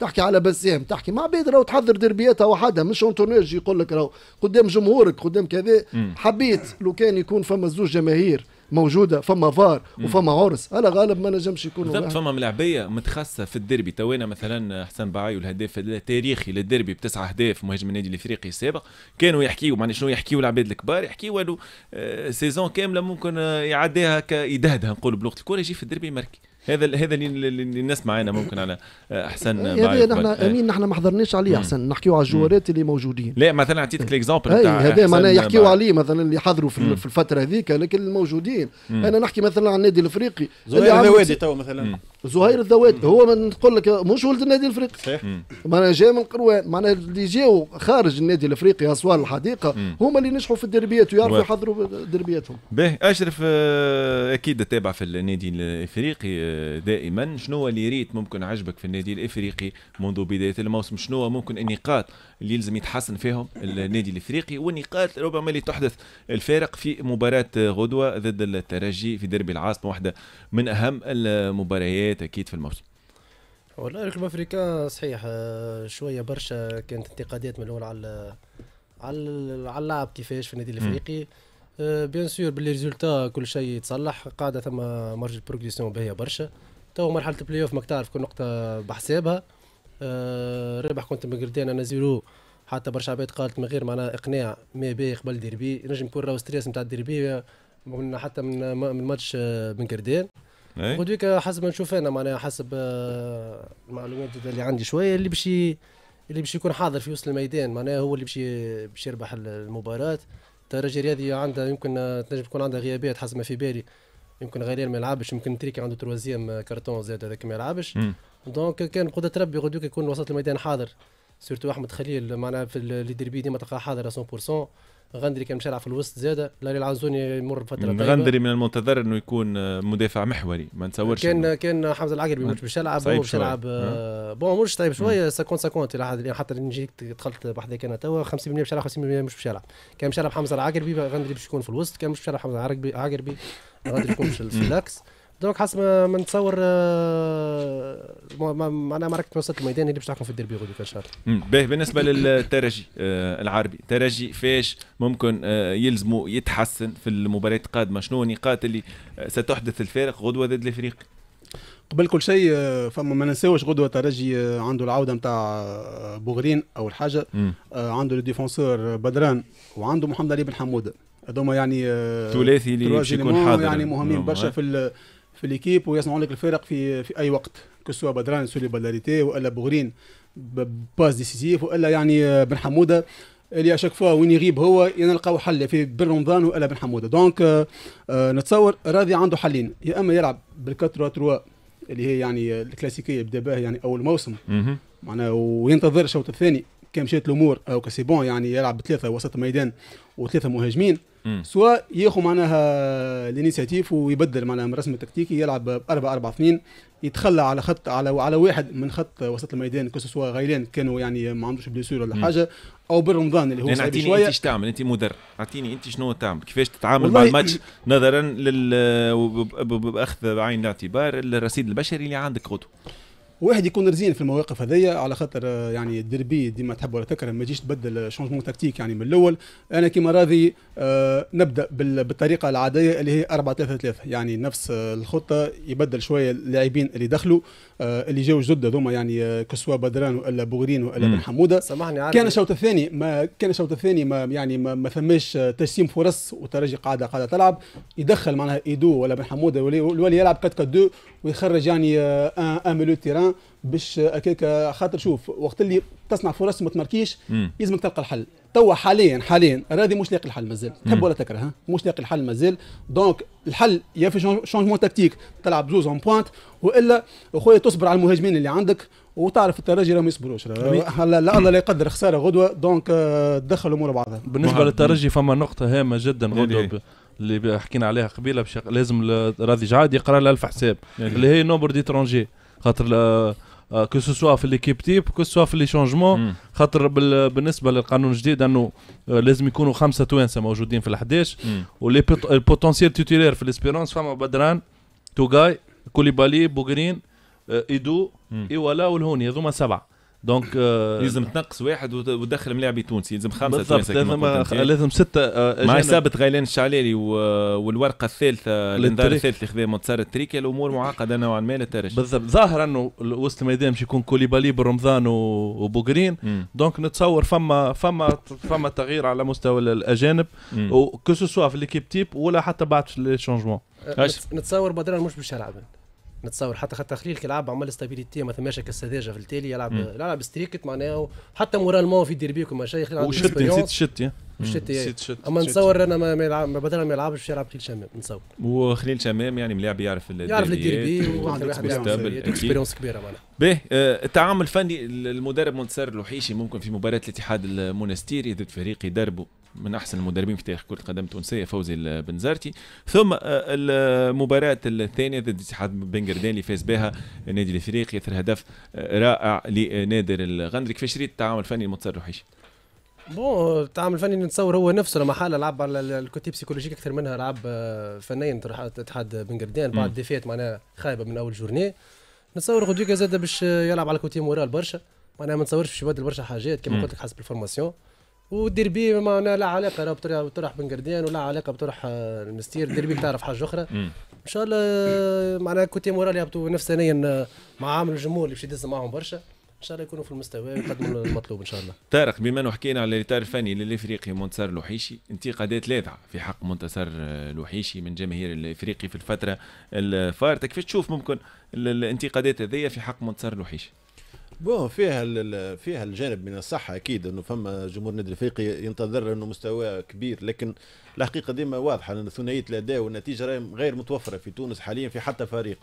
تحكي على بسام تحكي مع عباد راهو تحضر دربياتها وحدها مش اونتوناج يقول لك راهو قدام جمهورك قدام كذا حبيت لو كان يكون فما زوج جماهير موجوده فما فار وفما عرس انا غالب ما نجمش يكون بالضبط فما ملعبيه متخصصه في الديربي توينا مثلا حسن باعي والهداف التاريخي للديربي بتسع اهداف مهاجم النادي الافريقي السابق كانوا يحكيوا معناها شنو يحكيوا العباد الكبار يحكيوا له آه، سيزون كامله ممكن آه، يعديها كيدهدها نقول بلغه الكوره يجي في الديربي مركي هذا هذا اللي الناس معانا ممكن على آه، احسن آه، هذا نحن امين آه. نحن ما حضرناش عليه احسن نحكيو على الجوارات اللي موجودين لا مثلا اعطيتك إيه، ليكزامبل هذا معناها يحكيو عليه مثلا اللي حضروا في, في الفتره هذيك لكن الموجودين انا نحكي مثلا عن النادي الافريقي زوير الهوادي تو مثلا زهير الذوات هو نقول لك مش ولد النادي الافريقي صحيح معناها جاي من قروان معناها اللي جاو خارج النادي الافريقي اسوار الحديقه هما اللي نجحوا في الدربيات ويعرفوا يحضروا دربياتهم باهي اشرف آه، اكيد تتابع في النادي الافريقي آه، دائما شنو اللي ريت ممكن عجبك في النادي الافريقي منذ بدايه الموسم شنو ممكن النقاط اللي يلزم يتحسن فيهم النادي الافريقي والنقاط ربما اللي تحدث الفارق في مباراه غدوه ضد الترجي في دربي العاصمه واحده من اهم المباريات ثلاثه اكيد في الموسم والله كلوب افريكا صحيح آه، شويه برشا كانت انتقادات من الاول على على اللعب كيفاش في النادي الافريقي بيان آه، سور باللي ريزولتا كل شيء يتصلح قاعده ثم مرج بروجريسيون باهيه برشا تو مرحله البلاي اوف ماك تعرف كل نقطه بحسابها آه، ربح كنت مقردين انا زيرو حتى برشا عباد قالت من غير معناها اقناع ما باهي قبل ديربي نجم يكون راهو ستريس نتاع الديربي من حتى من ماتش بن غودويك حسب ما نشوف انا معناها حسب آه، المعلومات اللي عندي شويه اللي باش اللي باش يكون حاضر في وسط الميدان معناها هو اللي باش باش يربح المباراه الترجي الرياضي عندها يمكن تنجم تكون عندها غيابات حسب ما في بالي يمكن غير ما يلعبش يمكن تريكي عنده تروازيام آه، كارتون زاد هذاك ما يلعبش دونك كان قدرة ربي غدوك يكون وسط الميدان حاضر سورتو احمد خليل معناها في اللي ديربي ديما تلقاه حاضر 100% غندري كان مشارع في الوسط زاده لاري العزوني يمر بفتره طيبه غندري من المنتظر انه يكون آه، مدافع محوري ما نتصورش كان إنه. كان حمزه العقربي مش باش يلعب هو باش يلعب آه، بون مش طيب شويه 50 50 الى حد حتى نجيك دخلت بحذاك انا توا 50% باش يلعب 50% مش باش يلعب كان مشارع يلعب حمزه العقربي غندري باش يكون في الوسط كان مش مشارع يلعب حمزه العقربي غندري يكون في الفلاكس دروك حسب ما نتصور معناها معركه وسط الميدان اللي باش تحكم في الديربي غدوة ان شاء الله. باهي بالنسبه للترجي آه، العربي، الترجي فاش ممكن آه، يلزموا يتحسن في المباريات القادمه، شنو النقاط اللي آه، ستحدث الفارق غدوه ضد الافريقي؟ قبل كل شيء فما ما ننساوش غدوه ترجي عنده العوده نتاع بوغرين اول حاجه مم. عنده الديفونسور بدران وعنده محمد علي بن حموده هذوما يعني ثلاثي اللي يكون حاضر يعني مهمين نعم. برشا في في ليكيب ويصنعوا لك الفارق في في اي وقت كسوا بدران سولي بلاريتي والا بوغرين باز ديسيزيف والا يعني آه، بن حموده اللي اشاك فوا وين يغيب هو يلقاو حل في بن رمضان والا بن حموده دونك آه، آه، نتصور راضي عنده حلين يا اما يلعب بالكاترو 3 اللي هي يعني الكلاسيكيه بدا بها يعني اول موسم معناها وينتظر الشوط الثاني كان مشات الامور او بون يعني يلعب بثلاثه وسط الميدان وثلاثه مهاجمين سواء ياخذ معناها الانيسياتيف ويبدل معناها من رسم التكتيكي يلعب ب 4 4 2 يتخلى على خط على على واحد من خط وسط الميدان سوا غيلان كانوا يعني ما عندوش بليسور ولا حاجه او برمضان اللي هو يعني اعطيني شوية. انت ايش تعمل انت مدرب اعطيني انت شنو تعمل كيفاش تتعامل مع الماتش نظرا لل باخذ بعين الاعتبار الرصيد البشري اللي عندك غدو واحد يكون رزين في المواقف هذيا على خاطر آه، يعني الدربي ديما تحب ولا تكره ما تجيش تبدل شونجمون تكتيك يعني من الاول انا كيما راضي آه، نبدا بالطريقه العاديه اللي هي 4 3 3 يعني نفس آه، الخطه يبدل شويه اللاعبين اللي دخلوا اللي جاوا جدد هذوما يعني كسوا بدران ولا بوغرين ولا بن حموده سامحني عارف كان إيه؟ الشوط الثاني ما كان الشوط الثاني ما يعني ما, ما ثماش تجسيم فرص وترجي قاعده قاعده تلعب يدخل معناها ايدو ولا بن حموده ولا يلعب 4 4 2 ويخرج يعني ان ميلو تيران باش هكاك آه، خاطر شوف وقت اللي تصنع فرص ما تماركيش لازمك تلقى الحل توا حاليا حاليا راضي مش لاقي الحل مازال تحب ولا تكره ها مش لاقي الحل مازال دونك الحل يا في شونجمون تكتيك تلعب زوز اون بوانت والا خويا تصبر على المهاجمين اللي عندك وتعرف الترجي راهم يصبروش لا الله لا يقدر خساره غدوه دونك تدخل آه، الامور بعضها بالنسبه للترجي فما نقطه هامه جدا غدوه اللي حكينا عليها قبيله بشق... لازم راضي جعاد يقرا لها الف حساب اللي هي نومبر دي ترونجي خاطر كو آه، سوا آه، في ليكيب تيب كو سوا في لي شونجمون خاطر بالنسبه للقانون الجديد انه آه، لازم يكونوا خمسه توانسه موجودين في ال11 ولي البوتونسيال توتيلير في الاسبيرونس فما بدران توغاي كوليبالي بوغرين ايدو اي ولا والهوني هذوما سبعه دونك آه، لازم تنقص واحد وتدخل ملاعب تونسي لازم خمسه بالضبط لازم لازم سته آه، مع ثابت غيلان الشعلالي والورقه الثالثه الانذار الثالث اللي خذاه متصار التريكا الامور معقده نوعا ما للترجي بالضبط ظاهر انه وسط الميدان مش يكون كوليبالي برمضان وبوغرين دونك نتصور فما فما فما تغيير على مستوى الاجانب وكو سوسوا في ليكيب تيب ولا حتى بعد لي شونجمون أه، نتصور بدران مش بالشارع نتصور حتى خاطر خليل كيلعب عمل ستابيليتي ما ثماش السذاجه في التالي يلعب يلعب ستريكت معناها حتى مورالمون في ديربيكم شيء خليل وشت نسيت الشتي بالشتاء اما نتصور انا ما, يلعب ما بدل ما يلعبش يلعب خليل شمام نتصور وخليل شمام يعني ملاعب يعرف يعرف الديربي وعنده اكسبيرونس كبيره معناها باهي التعامل الفني المدرب منتصر الوحيشي ممكن في مباراه الاتحاد المونستيري ضد فريق يدربوا من احسن المدربين في تاريخ كره القدم التونسيه فوزي البنزرتي ثم آه، المباراه الثانيه ضد اتحاد بن قردان اللي فاز بها النادي الافريقي اثر هدف آه، رائع لنادر الغندري كيفاش ريت التعامل الفني الوحيشي؟ بون التعامل الفني نتصور هو نفسه لما حال لعب على الكوتي بسيكولوجيك اكثر منها لعب آه، فنيا اتحاد بن قردان بعد ديفيت معناها خايبه من اول جورني نتصور غوديكا زاد باش آه، يلعب على كوتي مورال برشا معناها ما نتصورش باش يبدل برشا حاجات كما قلت لك حسب الفورماسيون والديربي معناها لا علاقه بطرح بن قردان ولا علاقه بطرح المستير آه، ديربي تعرف حاجه اخرى ان شاء الله معناها كوتي مورال يهبطوا نفسانيا مع عامل الجمهور اللي باش يدز معاهم برشا ان شاء الله يكونوا في المستوى ويقدموا المطلوب ان شاء الله طارق بما انه حكينا على الاطار الفني للافريقي منتصر لوحيشي انتقادات لاذعه في حق منتصر لوحيشي من جماهير الافريقي في الفتره الفارته كيفاش تشوف ممكن الانتقادات هذيا في حق منتصر لوحيشي بون فيها فيها الجانب من الصحه اكيد انه فما جمهور النادي الافريقي ينتظر انه مستوى كبير لكن الحقيقه ديما واضحه ان ثنائيه الاداء والنتيجه غير متوفره في تونس حاليا في حتى فريق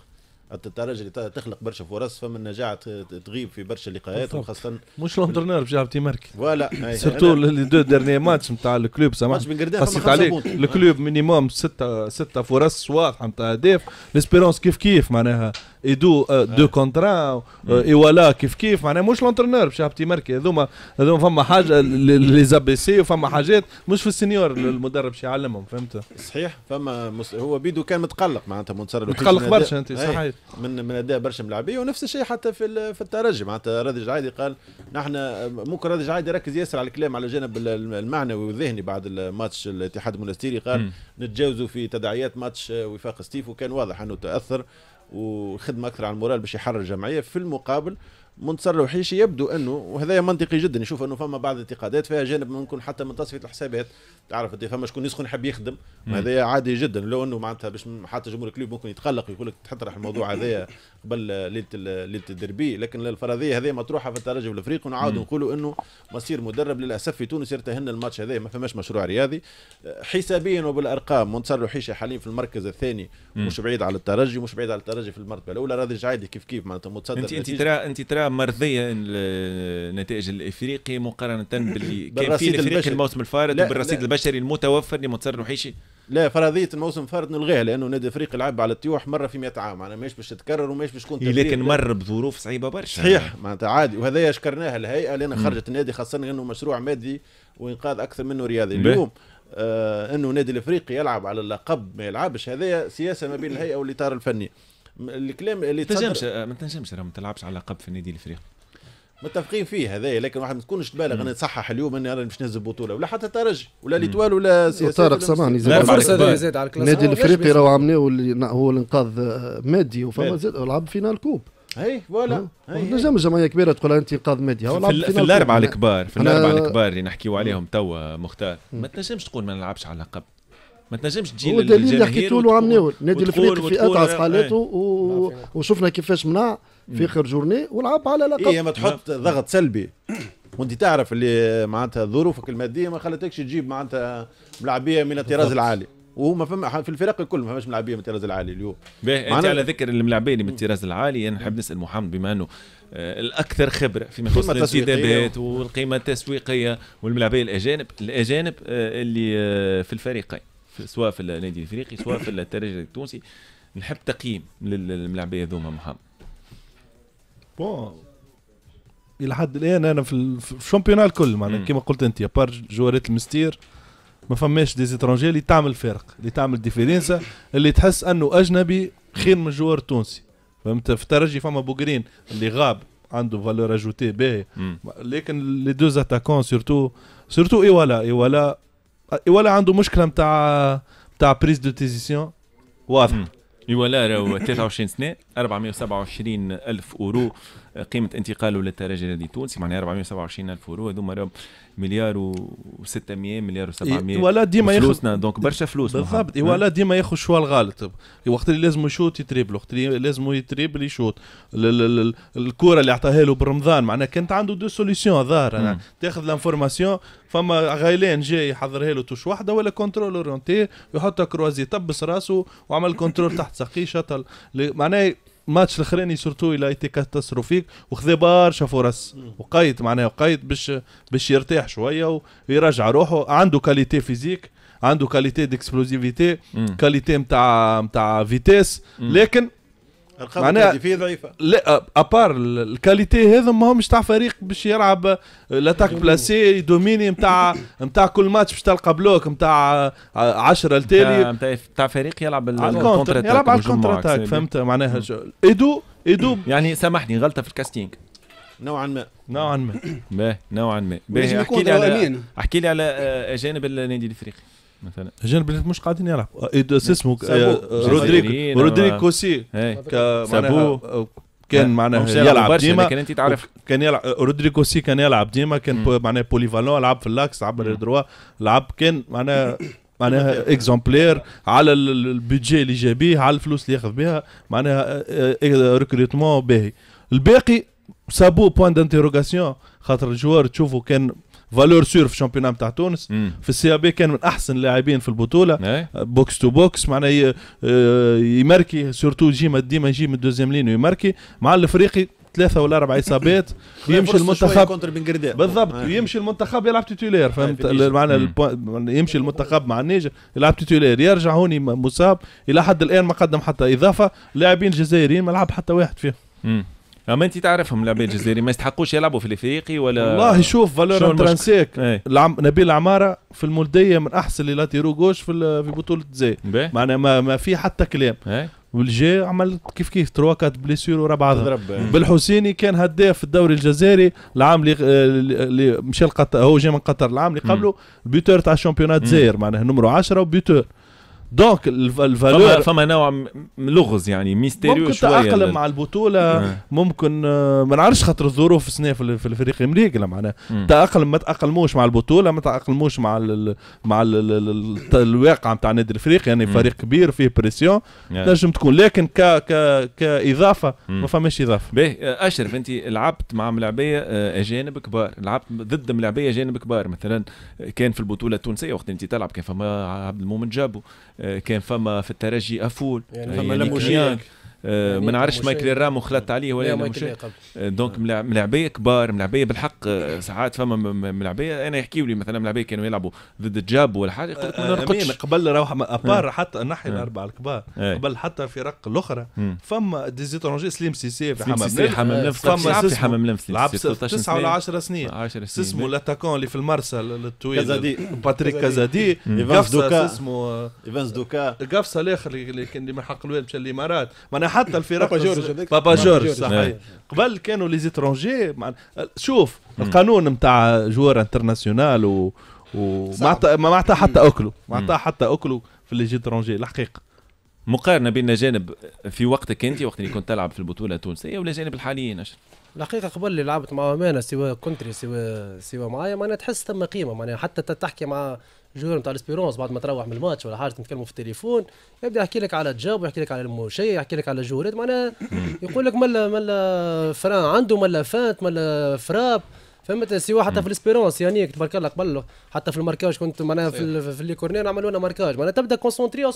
الترجي اللي تخلق برشا فرص فما النجاعه تغيب في برشا لقاءات وخاصه مش لوندرنر باش تي مارك فوالا سيرتو لي دو ديرني ماتش نتاع الكلوب سامحني حسيت عليك الكلوب مينيموم ستة ستة فرص واضحة نتاع اهداف ليسبيرونس كيف كيف معناها ايدو دو كونترا اي والا كيف كيف معناها مش لونترنور باش يعطي مارك هذوما هذوما فما حاجة لي زابي سي وفما حاجات مش في السينيور المدرب باش يعلمهم فهمت صحيح فما هو بيدو كان متقلق معناتها منتصر متقلق برشا انت صحيح من من اداء برشا ملاعبيه ونفس الشيء حتى في في الترجي معناتها رادي الجعيدي قال نحن ممكن رادي الجعيدي ركز ياسر على الكلام على الجانب المعنوي والذهني بعد الماتش الاتحاد المنستيري قال نتجاوزوا في تداعيات ماتش وفاق ستيف وكان واضح انه تاثر وخدمه اكثر على المورال باش يحرر الجمعيه في المقابل منتصر الوحيشي يبدو انه وهذا منطقي جدا نشوف انه فما بعض الانتقادات فيها جانب ممكن حتى من تصفيه الحسابات تعرف انت فما شكون يسخن يحب يخدم وهذا عادي جدا لو انه معناتها باش حتى جمهور الكلوب ممكن يتقلق ويقول لك تطرح الموضوع هذايا قبل ليله ليله الدربي لكن الفرضيه هذه مطروحه في الترجي الافريقي ونعاودوا نقولوا انه مصير مدرب للاسف في تونس يرتهن الماتش هذا ما فماش مشروع رياضي حسابيا وبالارقام منتصر الوحيشي حاليا في المركز الثاني مش بعيد على الترجي مش بعيد على الترجي في المرتبه الاولى راضي الجعيدي كيف كيف معناتها متصدر انت انت ترى انت ترى مرضيه النتائج الافريقي مقارنه باللي كان في الافريقي الموسم الفارط وبالرصيد لا. البشري المتوفر لمنتصر الوحيشي لا فرضيه الموسم الفارط نلغيها لانه نادي افريقي لعب على الطيوح مره في 100 عام معناها ماهيش باش تتكرر وماهيش باش تكون لكن مر بظروف صعيبه برشا صحيح معناتها عادي وهذا شكرناها الهيئه لان خرجت النادي خاصه انه مشروع مادي وانقاذ اكثر منه رياضي اليوم آه انه نادي الافريقي يلعب على اللقب ما يلعبش هذا سياسه ما بين الهيئه والاطار الفني الكلام اللي تنجمش ما تنجمش راه ما تلعبش على لقب في النادي الافريقي متفقين فيه هذا لكن واحد ما تكونش تبالغ انا تصحح اليوم اني راني مش نهز البطوله ولا حتى ترجي ولا ليتوال ولا سي طارق سامحني زيد على الكلاس النادي الافريقي راهو عملناه هو الانقاذ آه، مادي وفما زيد لعب فينال كوب اي فوالا نجم جمعيه كبيره تقول انت انقاذ مادي في, في الاربعه الكبار في الاربعه الكبار اللي نحكيو عليهم توا مختار ما تنجمش تقول ما نلعبش على لقب ما تنجمش تجي هو الدليل اللي حكيتوا له ناول نادي الفريق في اتعس حالاته إيه. و... نعم. وشفنا كيفاش منع في اخر جورني ولعب على لقب هي إيه، ما تحط نعم. ضغط سلبي وانت تعرف اللي معناتها ظروفك الماديه ما خلتكش تجيب معناتها ملاعبيه من الطراز العالي وهما فما في الفرق الكل ما فماش ملاعبيه من الطراز العالي اليوم باهي انت على ذكر الملاعبيه اللي من الطراز العالي انا نحب نسال محمد بما انه آه، الاكثر خبره فيما يخص الانتدابات والقيمه التسويقيه والملاعبيه الاجانب الاجانب آه، اللي آه، في الفريقين سواء في النادي الافريقي سواء في الترجي التونسي نحب تقييم للملاعبيه هذوما محمد بون الى حد الان انا في الشامبيونال الكل معناها كما قلت انت ابار جوارات المستير ما فماش دي زيترونجي اللي تعمل فارق اللي تعمل ديفيرينسا اللي تحس انه اجنبي خير من الجوار التونسي فهمت في الترجي فما بوغرين اللي غاب عنده فالور اجوتي باهي لكن لي دو اتاكون سورتو سورتو ايوالا ايوالا آه، ولا عنده مشكله نتاع نتاع بريز دو ديزيسيون واضح يولا راهو 23 سنه 427 الف اورو آه، قيمه انتقاله للترجي التونسي معناها 427 الف اورو هذوما راهو مليار و600 مليار و700 ولا ديما ياخذ فلوسنا دونك برشا فلوس بالضبط ولا ديما ياخذ شوا الغالط وقت اللي لازم يشوت يتريبل وقت اللي لازم يتريبل يشوت الكره اللي عطاها له برمضان معناها كانت عنده دو سوليسيون ظاهر يعني تاخذ لانفورماسيون فما غيلان جاي يحضرها له توش واحده ولا كنترول اورونتي يحطها كروازي طبس راسه وعمل كنترول تحت ساقيه شطل معناها ماتش الاخراني سورتو الى ايتي كاتاستروفيك وخذ برشا فرص وقيت معناها وقيت باش باش يرتاح شويه ويرجع روحه عنده كاليتي فيزيك عنده كاليتي ديكسبلوزيفيتي كاليتي نتاع نتاع فيتيس لكن معناها فيه ضعيفه لا ابار الكاليتي هذا ماهمش تاع فريق باش يلعب لاتاك بلاسي دوميني نتاع نتاع كل ماتش باش تلقى بلوك نتاع 10 التالي نتاع فريق يلعب على الكونتر يلعب على الكونتر اتاك فهمت معناها ايدو ايدو يعني سامحني غلطه في الكاستينغ نوعا ما نوعا ما باهي نوعا ما باهي احكي لي على احكي لي على جانب النادي الافريقي مثلا جان بلاد مش قاعدين يلعبوا آه، اسمه رودريك رودريك كوسي سابو كان معناها آه، يلعب ديما كان انت تعرف كان يلعب آه، رودريكو سي كان يلعب ديما كان معناها بوليفالون لعب في اللاكس لعب دروا لعب كان معناها معناها اكزومبلير على البيدجي اللي جابيه على الفلوس اللي ياخذ بها معناها ريكروتمون باهي الباقي سابو بوان دانتيروغاسيون خاطر الجوار تشوفوا كان فالور سور في الشامبيونات بتاع تونس مم. في السي بي كان من احسن اللاعبين في البطوله ايه؟ بوكس تو بوكس معناه آه، يماركي سورتو جيما ديما يجي من الدوزيام لين ويماركي مع الافريقي ثلاثة ولا أربع إصابات يمشي المنتخب بالضبط آه. يمشي المنتخب يلعب تيتولير آه، فهمت معنا يمشي المنتخب مع النيجر يلعب تيتولير يرجع هوني مصاب إلى حد الآن ما قدم حتى إضافة لاعبين جزائريين ما لعب حتى واحد فيهم اما انت تعرفهم لاعبين الجزائري ما يستحقوش يلعبوا في الافريقي ولا والله شوف فالور انترانسيك إيه. العم... نبيل عماره في المولديه من احسن اللي لاتيرو جوش في, ال... في بطوله زي معناها ما... ما في حتى كلام إيه. والجي عمل كيف كيف تروا كات بليسير ورا بعضها إيه. بالحسيني كان هداف في الدوري الجزائري العام اللي اللي مشى لقطر هو جاي من قطر العام اللي قبله البيوتور تاع الشامبيونات زير معناه نمرو 10 وبيتور دونك الفالور فما, نوع من لغز يعني ميستيريو ممكن تأقلم مع البطولة آه. ممكن آه، ما نعرفش خاطر الظروف السنة في الفريق الأمريكي معناها تأقلم ما تأقلموش مع البطولة ما تأقلموش مع الـ مع الواقع نتاع النادي الأفريقي يعني فريق كبير فيه بريسيون تنجم تكون لكن ك ك كإضافة ما فماش إضافة باهي أشرف أنت لعبت مع ملاعبية آه، أجانب كبار لعبت ضد ملاعبية أجانب كبار مثلا كان في البطولة التونسية وقت أنت تلعب كان فما عبد المؤمن جابو كان فما في الترجي افول يعني فما لموجيان آه، يعني ما نعرفش مايكل رامو خلط عليه ولا مش آه، دونك ملاعبيه كبار ملاعبيه بالحق آه، ساعات فما ملاعبيه انا يحكيوا لي مثلا ملاعبيه كانوا يلعبوا ضد الجاب ولا حاجه يقول لك ما نرقدش قبل روح ابار حتى نحي الاربعه الكبار قبل حتى الفرق الاخرى فما ديزيترونجي سليم سيسي في حمام سيسي حمام نفس فما في حمام نفس لعب 9 ولا 10 سنين 10 سنين اسمه لاتاكون اللي في المرسى الطويل باتريك كازادي ايفانس دوكا ايفانس دوكا قفصه الاخر اللي كان ما حق الوالد مشى الامارات معناها حتى الفرق بابا جورج بابا نعم. جورج نعم. صحيح نعم. قبل كانوا لي زيترونجي شوف القانون نتاع جوار انترناسيونال و ما معناتها حتى ما معناتها حتى اكلوا في لي زيترونجي الحقيقه مقارنه بين جانب في وقتك انت وقت اللي كنت تلعب في البطوله التونسيه ولا جانب الحاليين اش الحقيقه قبل اللي لعبت مع امانه سواء كونتري سواء سواء معايا معناها تحس ثم قيمه معناها حتى تحكي مع جوار نتاع ليسبيرونس بعد ما تروح من الماتش ولا حاجه تتكلموا في التليفون يبدا يحكي لك على جاب ويحكي لك على الموشي يحكي لك على جوريت معناها يقول لك ملا ملا فران عنده ملا فات ملا فراب فهمت سوا حتى في الاسبيرونس يعني تبارك الله قبل حتى في الماركاج كنت معناها في, في لي كورنير عملوا لنا ماركاج معناها تبدا كونسونتري 100%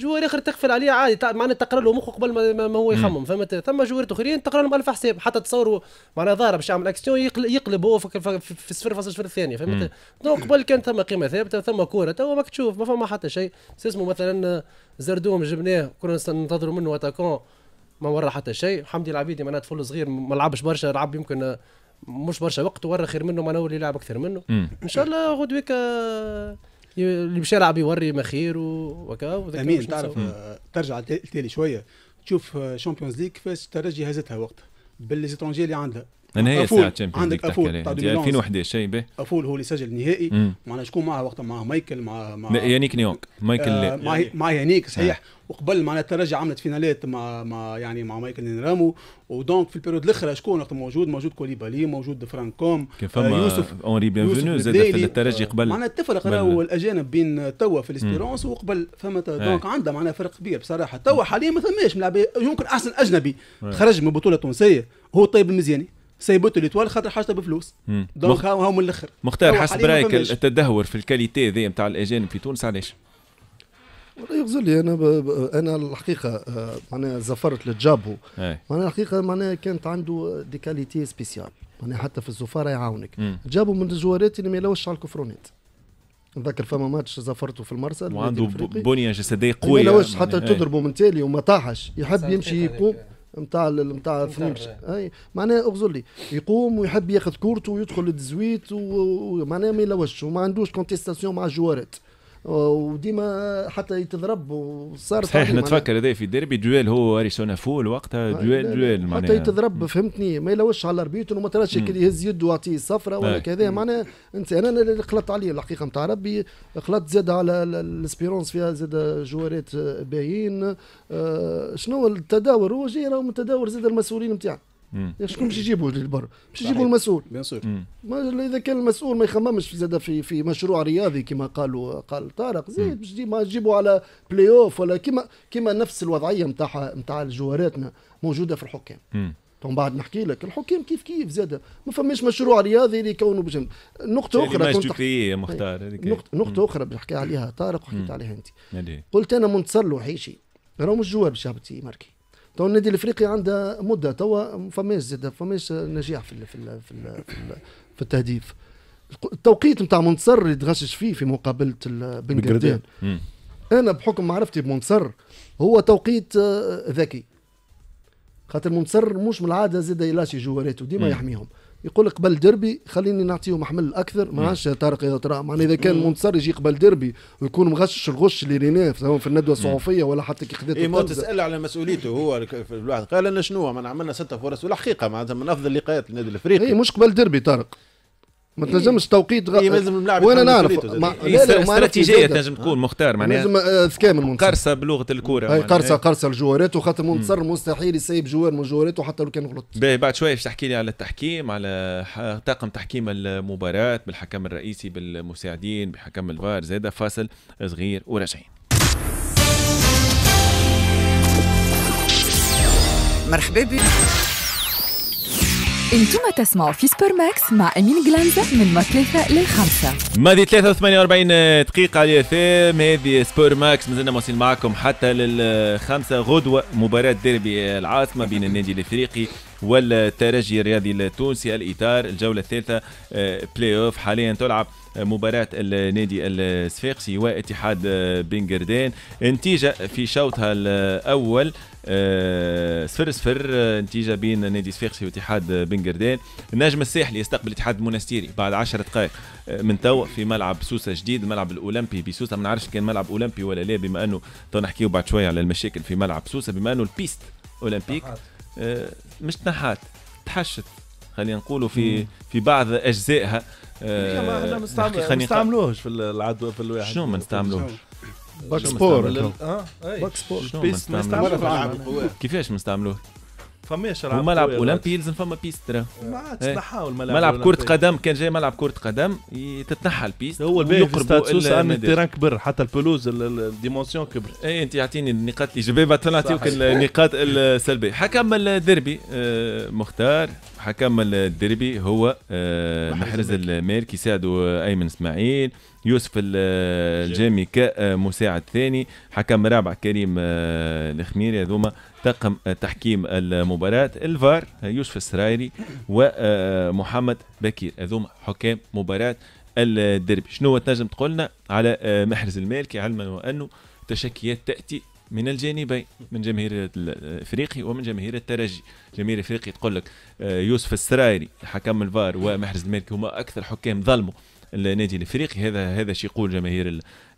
جوار اخر تقفل عليه عادي معناها تقرا له مخه قبل ما, ما هو يخمم فهمت ثم جوار اخرين تقرا لهم الف حساب حتى تصوروا معناها ظاهره باش يعمل اكسيون يقلب هو في الصفر فاصل الصفر الثانيه فهمت دونك قبل كان ثم قيمه ثابته ثم كوره تو ماك تشوف ما فما حتى شيء اسمه مثلا زردوم جبناه كنا ننتظروا منه اتاكون ما ورا حتى شيء حمدي العبيدي معناها طفل صغير ما لعبش برشا لعب يمكن مش برشا وقت ورا خير منه هو اللي يلعب اكثر منه ان شاء الله غدويك آه، اللي باش يلعب يوري ما خير وكا امين تعرف آه، ترجع تالي شويه تشوف شامبيونز ليج كيفاش الترجي هزتها وقتها باللي اللي عندها انا هي ساعه تشامبيونز عندك افول 2011 طيب، شايبه افول هو اللي سجل النهائي معناها شكون معاه وقتها مع مايكل مع مع يانيك نيونك مايكل آه مع يانيك صحيح نعم. وقبل معناها الترجي عملت فينالات مع مع يعني مع مايكل نيرامو ودونك في البيريود الاخرى شكون وقت موجود موجود كوليبالي موجود فرانكوم كان فما آه يوسف اونري فينو زاد الترجي قبل معناها التفرق راهو الاجانب بين توا في الاسبيرونس وقبل فما إيه. دونك عندها معناها فرق كبير بصراحه توا حاليا ما ثماش ملعب يمكن احسن اجنبي إيه. خرج من بطوله تونسيه هو طيب المزياني سيبته الاطوال خاطر حاجته بفلوس دونك مخ... هاو من الاخر مختار حسب رايك التدهور في الكاليتي ذي نتاع الاجانب في تونس علاش؟ والله يغزر لي انا ب... ب... انا الحقيقه آه، معناها زفرت لجابو معناها الحقيقه معناها كانت عنده دي كاليتي سبيسيال معناها حتى في الزفاره يعاونك جابو من الجوارات اللي ما يلوش على الكفرونات نذكر فما ماتش زفرته في المرسى وعنده بنيه جسديه قويه ما لوش حتى تضربه من تالي وما طاحش يحب يمشي يقوم نتاع نتاع اي معناها اغزر لي يقوم ويحب ياخذ كورته ويدخل للزويت ومعناها ما يلوش وما عندوش كونتيستاسيون مع الجوارات وديما حتى يتضرب وصار صحيح نتفكر هذا في الديربي دويل هو اريسون فول وقتها دويل دويل معناها حتى يتضرب فهمتني ما يلوش على الاربيتر وما تراش يهز يده ويعطيه صفرة ولا كذا معناها انسان انا اللي غلطت عليه الحقيقه نتاع ربي غلطت زاد على الاسبيرونس فيها زاد جوارات آه، باين آه، شنو التداور هو جاي راهو من التداور زاد المسؤولين نتاعنا شكون باش يجيبوا للبر باش يجيبوا المسؤول بيان سور اذا كان المسؤول ما يخممش في زاد في في مشروع رياضي كما قالوا قال طارق زيد باش ما تجيبوا على بلاي اوف ولا كما كما نفس الوضعيه نتاعها نتاع جواراتنا موجوده في الحكام ومن بعد نحكي لك الحكام كيف كيف زاد ما فماش مشروع رياضي اللي يكونوا بجنب نقطه يعني اخرى كنت يا مختار طيب. نقطه, نقطة اخرى بنحكي عليها طارق وحكيت عليها انت قلت انا منتصر له راهو مش جوار باش يهبط يماركي تو النادي الافريقي عنده مده توا فماش زاد فماش نجاح في الـ في الـ في, الـ في, الـ في التهديف التوقيت نتاع منتصر اللي تغشش فيه في مقابله بن قردان انا بحكم معرفتي بمنتصر هو توقيت آه، ذكي خاطر منتصر مش من العاده زاد يلاشي جواراته ديما يحميهم يقول لك قبل ديربي خليني نعطيهم حمل اكثر ما عادش طارق اذا ترى معناها اذا كان منتصر يجي قبل ديربي ويكون مغشش الغش اللي ريناه في الندوه الصحفيه ولا حتى كي خذيت إيه تسال على مسؤوليته هو الواحد قال انا شنو ما عملنا سته فرص والحقيقه معناتها من افضل لقاءات النادي الافريقي اي مش قبل ديربي طارق ما تنجمش إيه. توقيت غ... إيه، لازم وانا نعرف ما... إيه، استراتيجيه تنجم تكون مختار معناها لازم آه، ذكاء من قرصه بلغه الكره اي قرصه قرصه لجوارات وخاطر منتصر مستحيل يسيب جوار من جواراته حتى لو كان غلط باهي بعد شويه باش تحكي لي على التحكيم على طاقم تحكيم المباراه بالحكم الرئيسي بالمساعدين بحكم الفار زاده فاصل صغير وراجعين مرحبا بك انتم تسمعوا في سبور ماكس مع امين جلانزا من ثلاثه للخمسة ماضي 3 و48 آه، دقيقة على اثام هذه سبور ماكس مازلنا مواصلين معكم حتى للخمسة آه، غدوة مباراة ديربي العاصمة بين النادي الافريقي والترجي الرياضي التونسي الإطار الجولة الثالثة بلاي آه، أوف حاليا تلعب مباراة النادي الصفاقسي واتحاد آه، بن قردان النتيجة في شوطها الأول آه، صفر صفر نتيجة بين نادي صفاقسي واتحاد بن قردان النجم الساحلي يستقبل اتحاد المنستيري بعد 10 دقائق من تو في ملعب سوسة جديد الملعب الأولمبي بسوسة ما نعرفش كان ملعب أولمبي ولا لا بما أنه تو نحكيو بعد شوية على المشاكل في ملعب سوسة بما أنه البيست أولمبيك آه، مش تنحات تحشت خلينا نقولوا في في بعض اجزائها آه، إيه، ما احنا ما نستعملوش في العدوى في الواحد شنو ما نستعملوهش؟ باك سبور باك سبور كيفاش ما نستعملوه فماش العاب ملعب اولمبي يلزم فما بيست ترى إيه. تنحاو الملعب ملعب كرة قدم كان جاي ملعب كرة قدم تتنحى البيست هو الباهي في ستاد ان التيران كبر حتى البلوز الديمونسيون كبر اي انت يعطيني النقاط الايجابيه بعد نعطيك النقاط السلبيه حكم الديربي آه، مختار حكم الديربي هو آه، محرز المال كيساعدوا ايمن اسماعيل يوسف الجامي آه، كمساعد آه، ثاني حكم رابع كريم الخميري هذوما طاقم تحكيم المباراة الفار يوسف السرايري ومحمد بكير هذوما حكام مباراة الدربي شنو تنجم تقولنا على محرز المالكي علما وانه تشكيات تاتي من الجانبين من جماهير الافريقي ومن جماهير الترجي جماهير الافريقي تقول لك آه، يوسف السرايري حكم الفار ومحرز المالكي هما اكثر حكام ظلموا النادي الافريقي هذا هذا شي يقول جماهير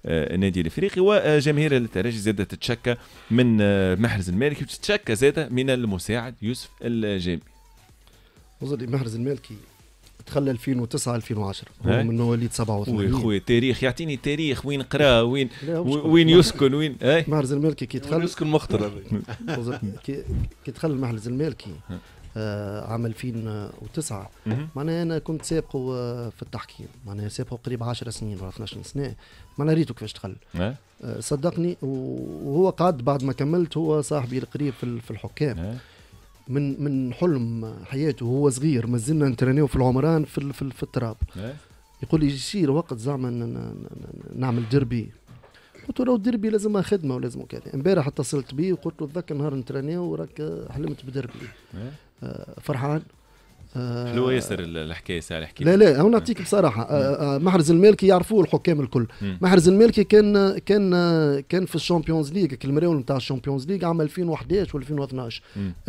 آه، النادي الافريقي وجماهير آه، الترجي زاد تتشكى من محرز المالكي وتتشكى زاده من المساعد يوسف الجامي وزري محرز المالكي تخلى 2009 2010 هو من مواليد 87 خويا تاريخ يعطيني تاريخ وين قرا وين وين يسكن وين مهرز المالكي كي دخل يسكن مخطر كي دخل محرز المالكي آه، عام 2009 معناها انا كنت سابقه آه، في التحكيم معناها سابقه قريب 10 سنين ولا 12 سنه معناها ريته كيفاش دخل آه، صدقني وهو قعد بعد ما كملت هو صاحبي القريب في الحكام من من حلم حياته وهو صغير مازلنا نترينيو في العمران في في, التراب إيه. يقول لي يصير وقت زعما نعمل ديربي قلت له الديربي لازم خدمه ولازم كذا امبارح اتصلت بيه وقلت له تذكر نهار نترينيو وراك حلمت بديربي إيه. آه، فرحان آه، حلوه ياسر الحكايه ساعه لا لا انا نعطيك بصراحه آه، آه، محرز المالكي يعرفوه الحكام الكل محرز المالكي كان كان كان في الشامبيونز ليغ المراون نتاع الشامبيونز ليغ عام 2011 و 2012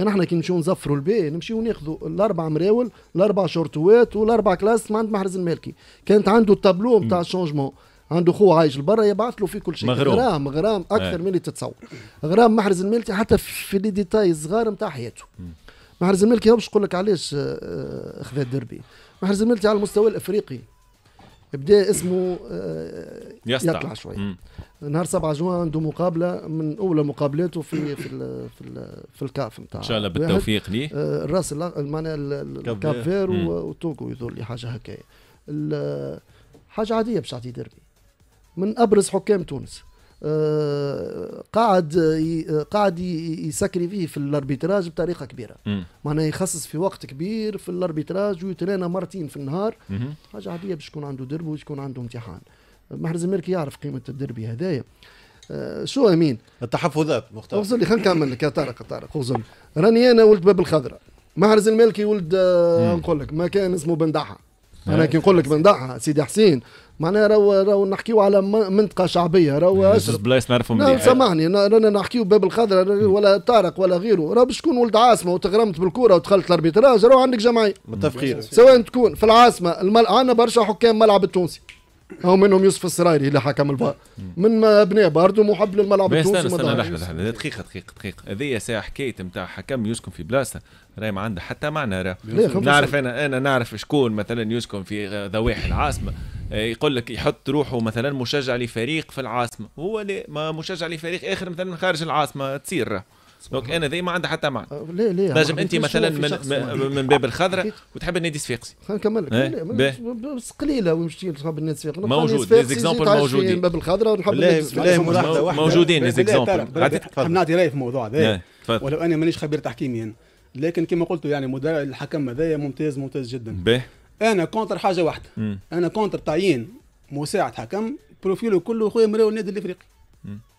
احنا كي نمشيو نزفروا البي نمشيو ناخذوا الاربع مراول الاربع شورتوات والاربع كلاس عند محرز المالكي كانت عنده التابلو نتاع الشونجمون عنده خو عايش لبرا يبعث له في كل شيء مغروم. غرام غرام اكثر من اللي تتصور غرام محرز المالكي حتى في لي ديتاي صغار نتاع حياته محرز الزمالك باش نقول لك علاش خذا آه، الدربي آه، محرز الزمالك على المستوى الافريقي بدا اسمه آه، يسطع. يطلع شوي نهار 7 جوان عنده مقابله من اولى مقابلاته في في الـ في, الـ في الكاف نتاع ان شاء الله بالتوفيق ليه الراس المعنى الكاب فير وتوكو يظهر لي حاجه هكايا حاجه عاديه باش تعطي دربي من ابرز حكام تونس آه، قاعد آه، قاعد يسكري فيه في الاربيتراج بطريقه كبيره معناها يخصص في وقت كبير في الاربيتراج ويترينا مرتين في النهار حاجه عاديه باش يكون عنده درب ويكون عنده امتحان محرز الملكي يعرف قيمه الدربي هذايا آه، شو امين التحفظات مختار اغزل لي خلينا نكمل لك يا طارق طارق اغزل راني انا ولد باب الخضراء محرز الملكي ولد نقول لك مكان اسمه بندحه انا كي نقول لك بندحه سيدي حسين معناها راهو راهو نحكيو على منطقه شعبيه راهو اسر بلايص نعرفهم نعم، مليح سامحني رانا نحكيو باب الخضرة ولا طارق ولا غيره راه باش تكون ولد عاصمه وتغرمت بالكوره ودخلت الاربيتراج راهو عندك جمعيه متفقين سواء تكون في العاصمه المل... عندنا برشا حكام ملعب التونسي هو منهم يوسف السرايري اللي حكم الفار من ابناء برضه محب للملعب التونسي استنى استنى لحظه لحظه دقيقه دقيقه دقيقه هذه ساعه حكايه نتاع حكم يسكن في بلاصه راهي ما عندها حتى معنى نعرف انا انا نعرف شكون مثلا يسكن في ضواحي العاصمه آه، يقول لك يحط روحه مثلا مشجع لفريق في العاصمه هو ما مشجع لفريق اخر مثلا من خارج العاصمه تصير دونك انا ذي ما عندها حتى معنى آه، ليه ليه لازم انت مثلا من من باب الخضراء وتحب النادي الصفاقسي نكمل إيه؟ لك بس قليله وين تحب النادي الصفاقسي موجود زيكزامبل موجودين باب الخضره ونحب النادي الصفاقسي موجودين زيكزامبل نعطي راي في الموضوع هذا ولو انا مانيش خبير تحكيمي انا لكن كما قلت يعني مدرب الحكم هذايا ممتاز ممتاز جدا به انا كونتر حاجه واحده انا كونتر تعيين مساعد حكم بروفيله كله خويا مراو النادي الافريقي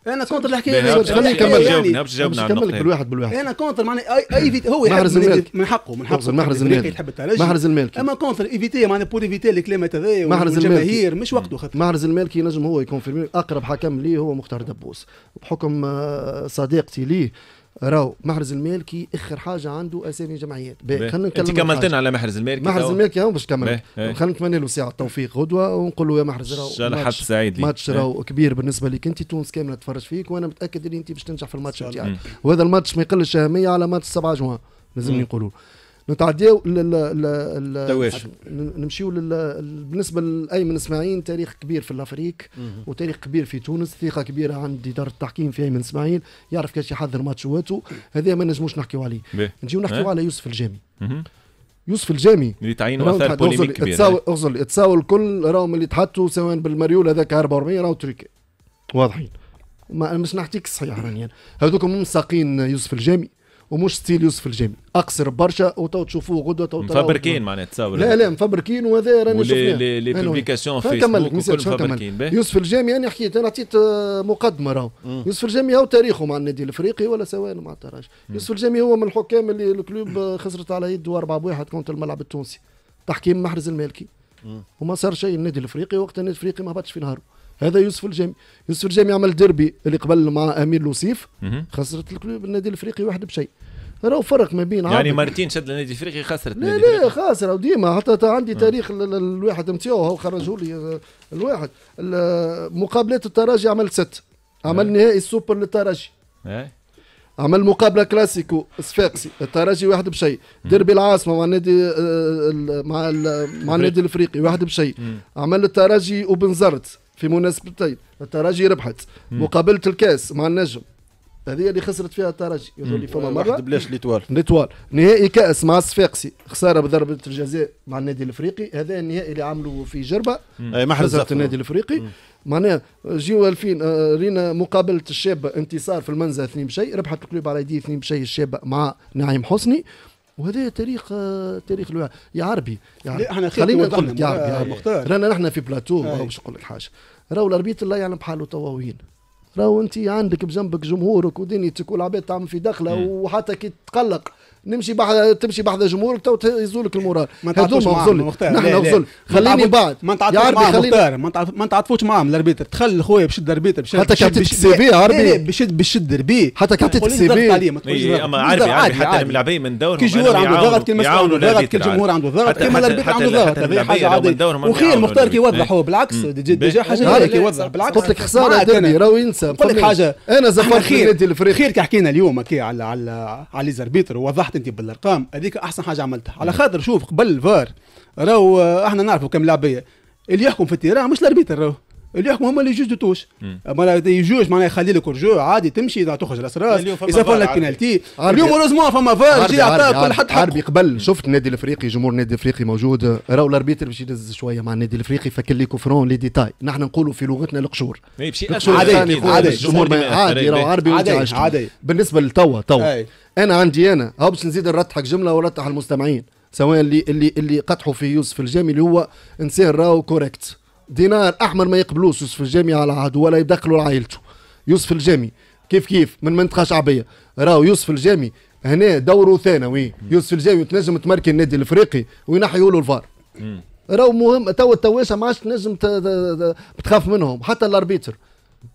انا كونتر الحكايه خليني نكمل جاوبنا باش على بالواحد بالواحد انا كونتر معناها اي ايفيت هو محرز المالك من حقه من حقه محرز المالك محرز المالك اما كونتر ايفيتي معناها بور ايفيتي الكلامات هذايا محرز المالك مش وقته خاطر محرز المالك ينجم هو يكونفيرمي اقرب حكم ليه هو مختار دبوس بحكم آه، صديقتي ليه راهو محرز المالكي اخر حاجه عنده اسامي جمعيات خلينا نتكلم انت كملتنا على محرز المالكي محرز المالكي هو باش نكمل خلينا نتمنى له ساعه التوفيق غدوه ونقول له يا محرز راهو ان شاء الله حد سعيد لي ماتش إيه. راو كبير بالنسبه لك انت تونس كامله تفرج فيك وانا متاكد ان انت باش تنجح في الماتش نتاعك وهذا الماتش ما يقلش اهميه على ماتش 7 جوان لازم إيه. نقولوا نتعديو نمشيو بالنسبه لايمن اسماعيل تاريخ كبير في الافريق وتاريخ كبير في تونس ثقه كبيره عند اداره التحكيم في ايمن اسماعيل يعرف كيفاش يحضر ماتشواته هذا ما نجموش نحكيو عليه نجيو نحكيو على يوسف الجامي يوسف الجامي اللي تعينوا اثار بوليميك كبير اغزل تساو الكل راهم اللي تحطوا سواء بالمريول هذاك 44 راهو تريكي واضحين ما مش نحكيك الصحيح راني يعني. هذوك هم ساقين يوسف الجامي ومش ستيل يوسف الجامي اقصر برشا وتو تشوفوه غدوه تو مفبركين معناها تصور لا لا مفبركين وهذا راني شفناه لي لي بوبليكاسيون فيسبوك مفبركين يوسف الجامي انا حكيت انا عطيت آه، مقدمه راهو يوسف الجامي هو تاريخه مع النادي الافريقي ولا سواء مع التراجي يوسف الجامي هو من الحكام اللي الكلوب آه، خسرت على يده 4 1 كونت الملعب التونسي تحكيم محرز المالكي وما صار شيء النادي الافريقي وقت النادي الافريقي ما هبطش في نهاره هذا يوسف الجامي يوسف الجامي عمل ديربي اللي قبل مع امير لوسيف خسرت الكلوب النادي الافريقي واحد بشيء راهو فرق ما بين يعني مرتين شد النادي الافريقي خسرت لا لا خاسر وديما حتى عندي تاريخ الواحد نتاعو هو خرجوا لي آه، الواحد مقابلات الترجي عمل ست عمل نهائي السوبر للترجي إيه. عمل مقابله كلاسيكو صفاقسي الترجي واحد بشيء ديربي العاصمه مع النادي آه، مع مع النادي الافريقي واحد بشيء عمل الترجي وبنزرت في مناسبتين الترجي ربحت مقابله الكاس مع النجم هذه اللي خسرت فيها الترجي يقول لي فما مره بلاش ليتوال ليتوال نهائي كاس مع الصفاقسي خساره بضربه الجزاء مع النادي الافريقي هذا النهائي اللي عملوا في جربه اي محرز النادي الافريقي معناها جيو 2000 آه، رينا مقابله الشابه انتصار في المنزه اثنين بشيء ربحت الكلوب على يديه اثنين بشيء الشابه مع نعيم حسني وهذا تاريخ تاريخ الوعي يا عربي يا عربي احنا خلينا نقول لك يا عربي. رانا نحن في بلاتو باش نقول لك حاجه راهو الاربيت الله يعلم بحاله وين راهو انت عندك بجنبك جمهورك ودنيتك والعباد تعمل في دخله وحتى كي تقلق نمشي بعد تمشي بحذا جمهورك تو يزولك المورال معاهم وزل نحن وزل خليني بعد ما نتعاطفوش معاهم مختار ما نتعاطفوش معاهم الاربيتر تخلي خويا بشد اربيتر بشد حتى كعطيتك سي في عربي بشد بشد ربي حتى كعطيتك سي في اما عربي عربي حتى الملاعبين من دورهم كي جمهور عنده ضغط كي يعاونوا ضغط كي الجمهور عنده ضغط كيما الاربيتر عنده ضغط وخير المختار كي يوضح هو بالعكس ديجا حاجه هذا كي يوضح بالعكس قلت لك خساره ديربي راهو ينسى قلت لك حاجه انا زفرت خير خير كي حكينا اليوم كي على على على ليزاربيتر وضح صرحت انت بالارقام هذيك احسن حاجه عملتها على خاطر شوف قبل الفار راهو آه، احنا نعرفوا كم لعبيه اللي يحكم في التيران مش الاربيتر راهو اللي يحكموا هما اللي جوج دو توش أه، معناها يجوج معناها يخلي لك رجوع عادي تمشي اذا تخرج اذا يصفر لك بينالتي اليوم اوروزمون فما فار جي عطاه كل حد حرب قبل شفت النادي الافريقي جمهور النادي الافريقي موجود راهو الاربيتر باش يدز شويه مع النادي الافريقي فكر لي كوفرون لي ديتاي نحن نقولوا في لغتنا القشور عادي عادي الجمهور عادي راهو عربي عادي بالنسبه لتوا توا انا عندي انا هاو باش نزيد نرتحك جمله ونرتح المستمعين سواء اللي اللي اللي قطحوا في يوسف الجامي اللي هو انسان راهو كوريكت دينار احمر ما يقبلوش يوسف الجامي على عهده ولا يدخلوا لعائلته يوسف الجامي كيف كيف من منطقه شعبيه راهو يوسف الجامي هنا دوره ثانوي يوسف الجامي تنجم تمركي النادي الافريقي وينحيوا له الفار راهو مهم تو التواسه ما عادش تنجم تخاف منهم حتى الاربيتر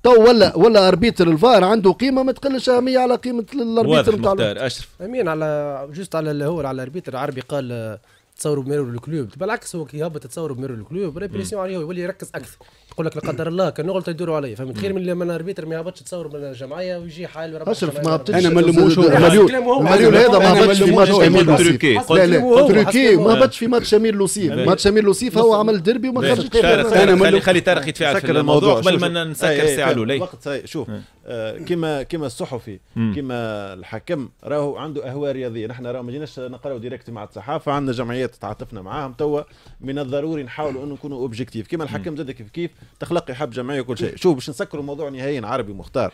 تو ولا ولا اربيتر الفار عنده قيمه ما تقلش اهميه على قيمه الاربيتر نتاع اشرف امين على جوست على اللي هو على الاربيتر العربي قال تصوروا بميرور الكلوب بالعكس هو كي هبط تصوروا بميرور الكلوب ريبريسيون عليه يولي يركز اكثر يقول لك لا قدر الله كان غلطه يدوروا علي فهمت خير من لما الاربيتر ما يهبطش تصور من الجمعيه ويجي حال اشرف ما هبطش انا ما نلوموش مليون مليون هذا ما هبطش في ماتش امير لوسيف لا تركي ما هبطش في ماتش امير لوسيف ماتش امير لوسيف هو عمل ديربي وما خرجش انا خلي طارق يتفاعل في الموضوع قبل ما نسكر الساعه إيه، إيه، إيه. الاولى طيب، شوف آه، كما كما الصحفي كما الحكم راهو عنده اهواء رياضيه نحن راهو ما جيناش نقراو ديريكت مع الصحافه عندنا جمعيات تعاطفنا معاهم توا من الضروري نحاولوا انه نكونوا اوبجيكتيف كما الحكم زاد كيف كيف تخلق يحب جمعيه وكل شيء شوف باش نسكروا الموضوع نهائيا عربي مختار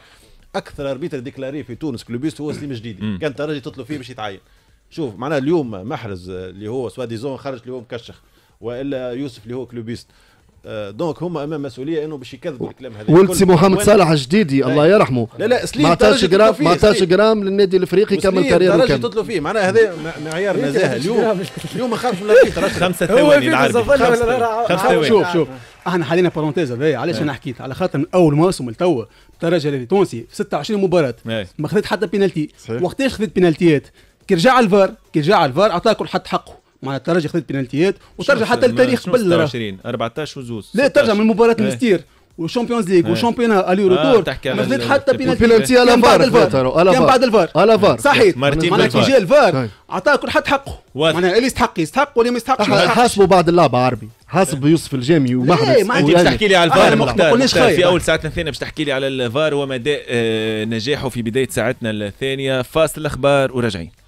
اكثر اربيتر ديكلاري في تونس كلوبيست هو سليم جديدي كان ترجي تطلب فيه باش يتعين شوف معناها اليوم محرز اللي هو سوا ديزون خرج اللي هو مكشخ والا يوسف اللي هو كلوبيست آه، دونك هما امام مسؤوليه انه باش يكذبوا الكلام هذا ولد سي محمد صالح الجديدي الله إيه. يرحمه لا لا سليم ما عطاش جرام ما عطاش جرام للنادي الافريقي كمل كارير كامل تطلب فيه معناها هذا معيار نزاهه إيه، اليوم اليوم ما خافش من خمسه ثواني خمسه شوف آه. شوف احنا حالينا بارونتيز هذايا علاش آه. انا حكيت على خاطر من اول موسم لتوا الترجي التونسي في 26 مباراه إيه. ما خذيت حتى بينالتي وقتاش خذيت بينالتيات كي رجع الفار كي رجع الفار اعطاه كل حد حقه مع الترجي خذت بنالتيات وترجع حتى للتاريخ قبل 26 14 وزوز لا ترجع من مباراه المستير إيه. والشامبيونز ليغ وشامبيونا الي ريتور ما خذيت حتى بينالتي على بعد الفار كان بعد الفار على فار صحيح معناها كي جا الفار طيب. عطاه كل حد حقه معناها اللي يستحق يستحق واللي ما يستحقش حاسبوا بعد اللعبه عربي حسب إيه. يوسف الجامي ومحرز ما انت طيب، باش تحكي لي على الفار مختار في اول ساعتنا الثانيه باش تحكي لي على الفار ومدى نجاحه في بدايه ساعتنا الثانيه فاصل الاخبار وراجعين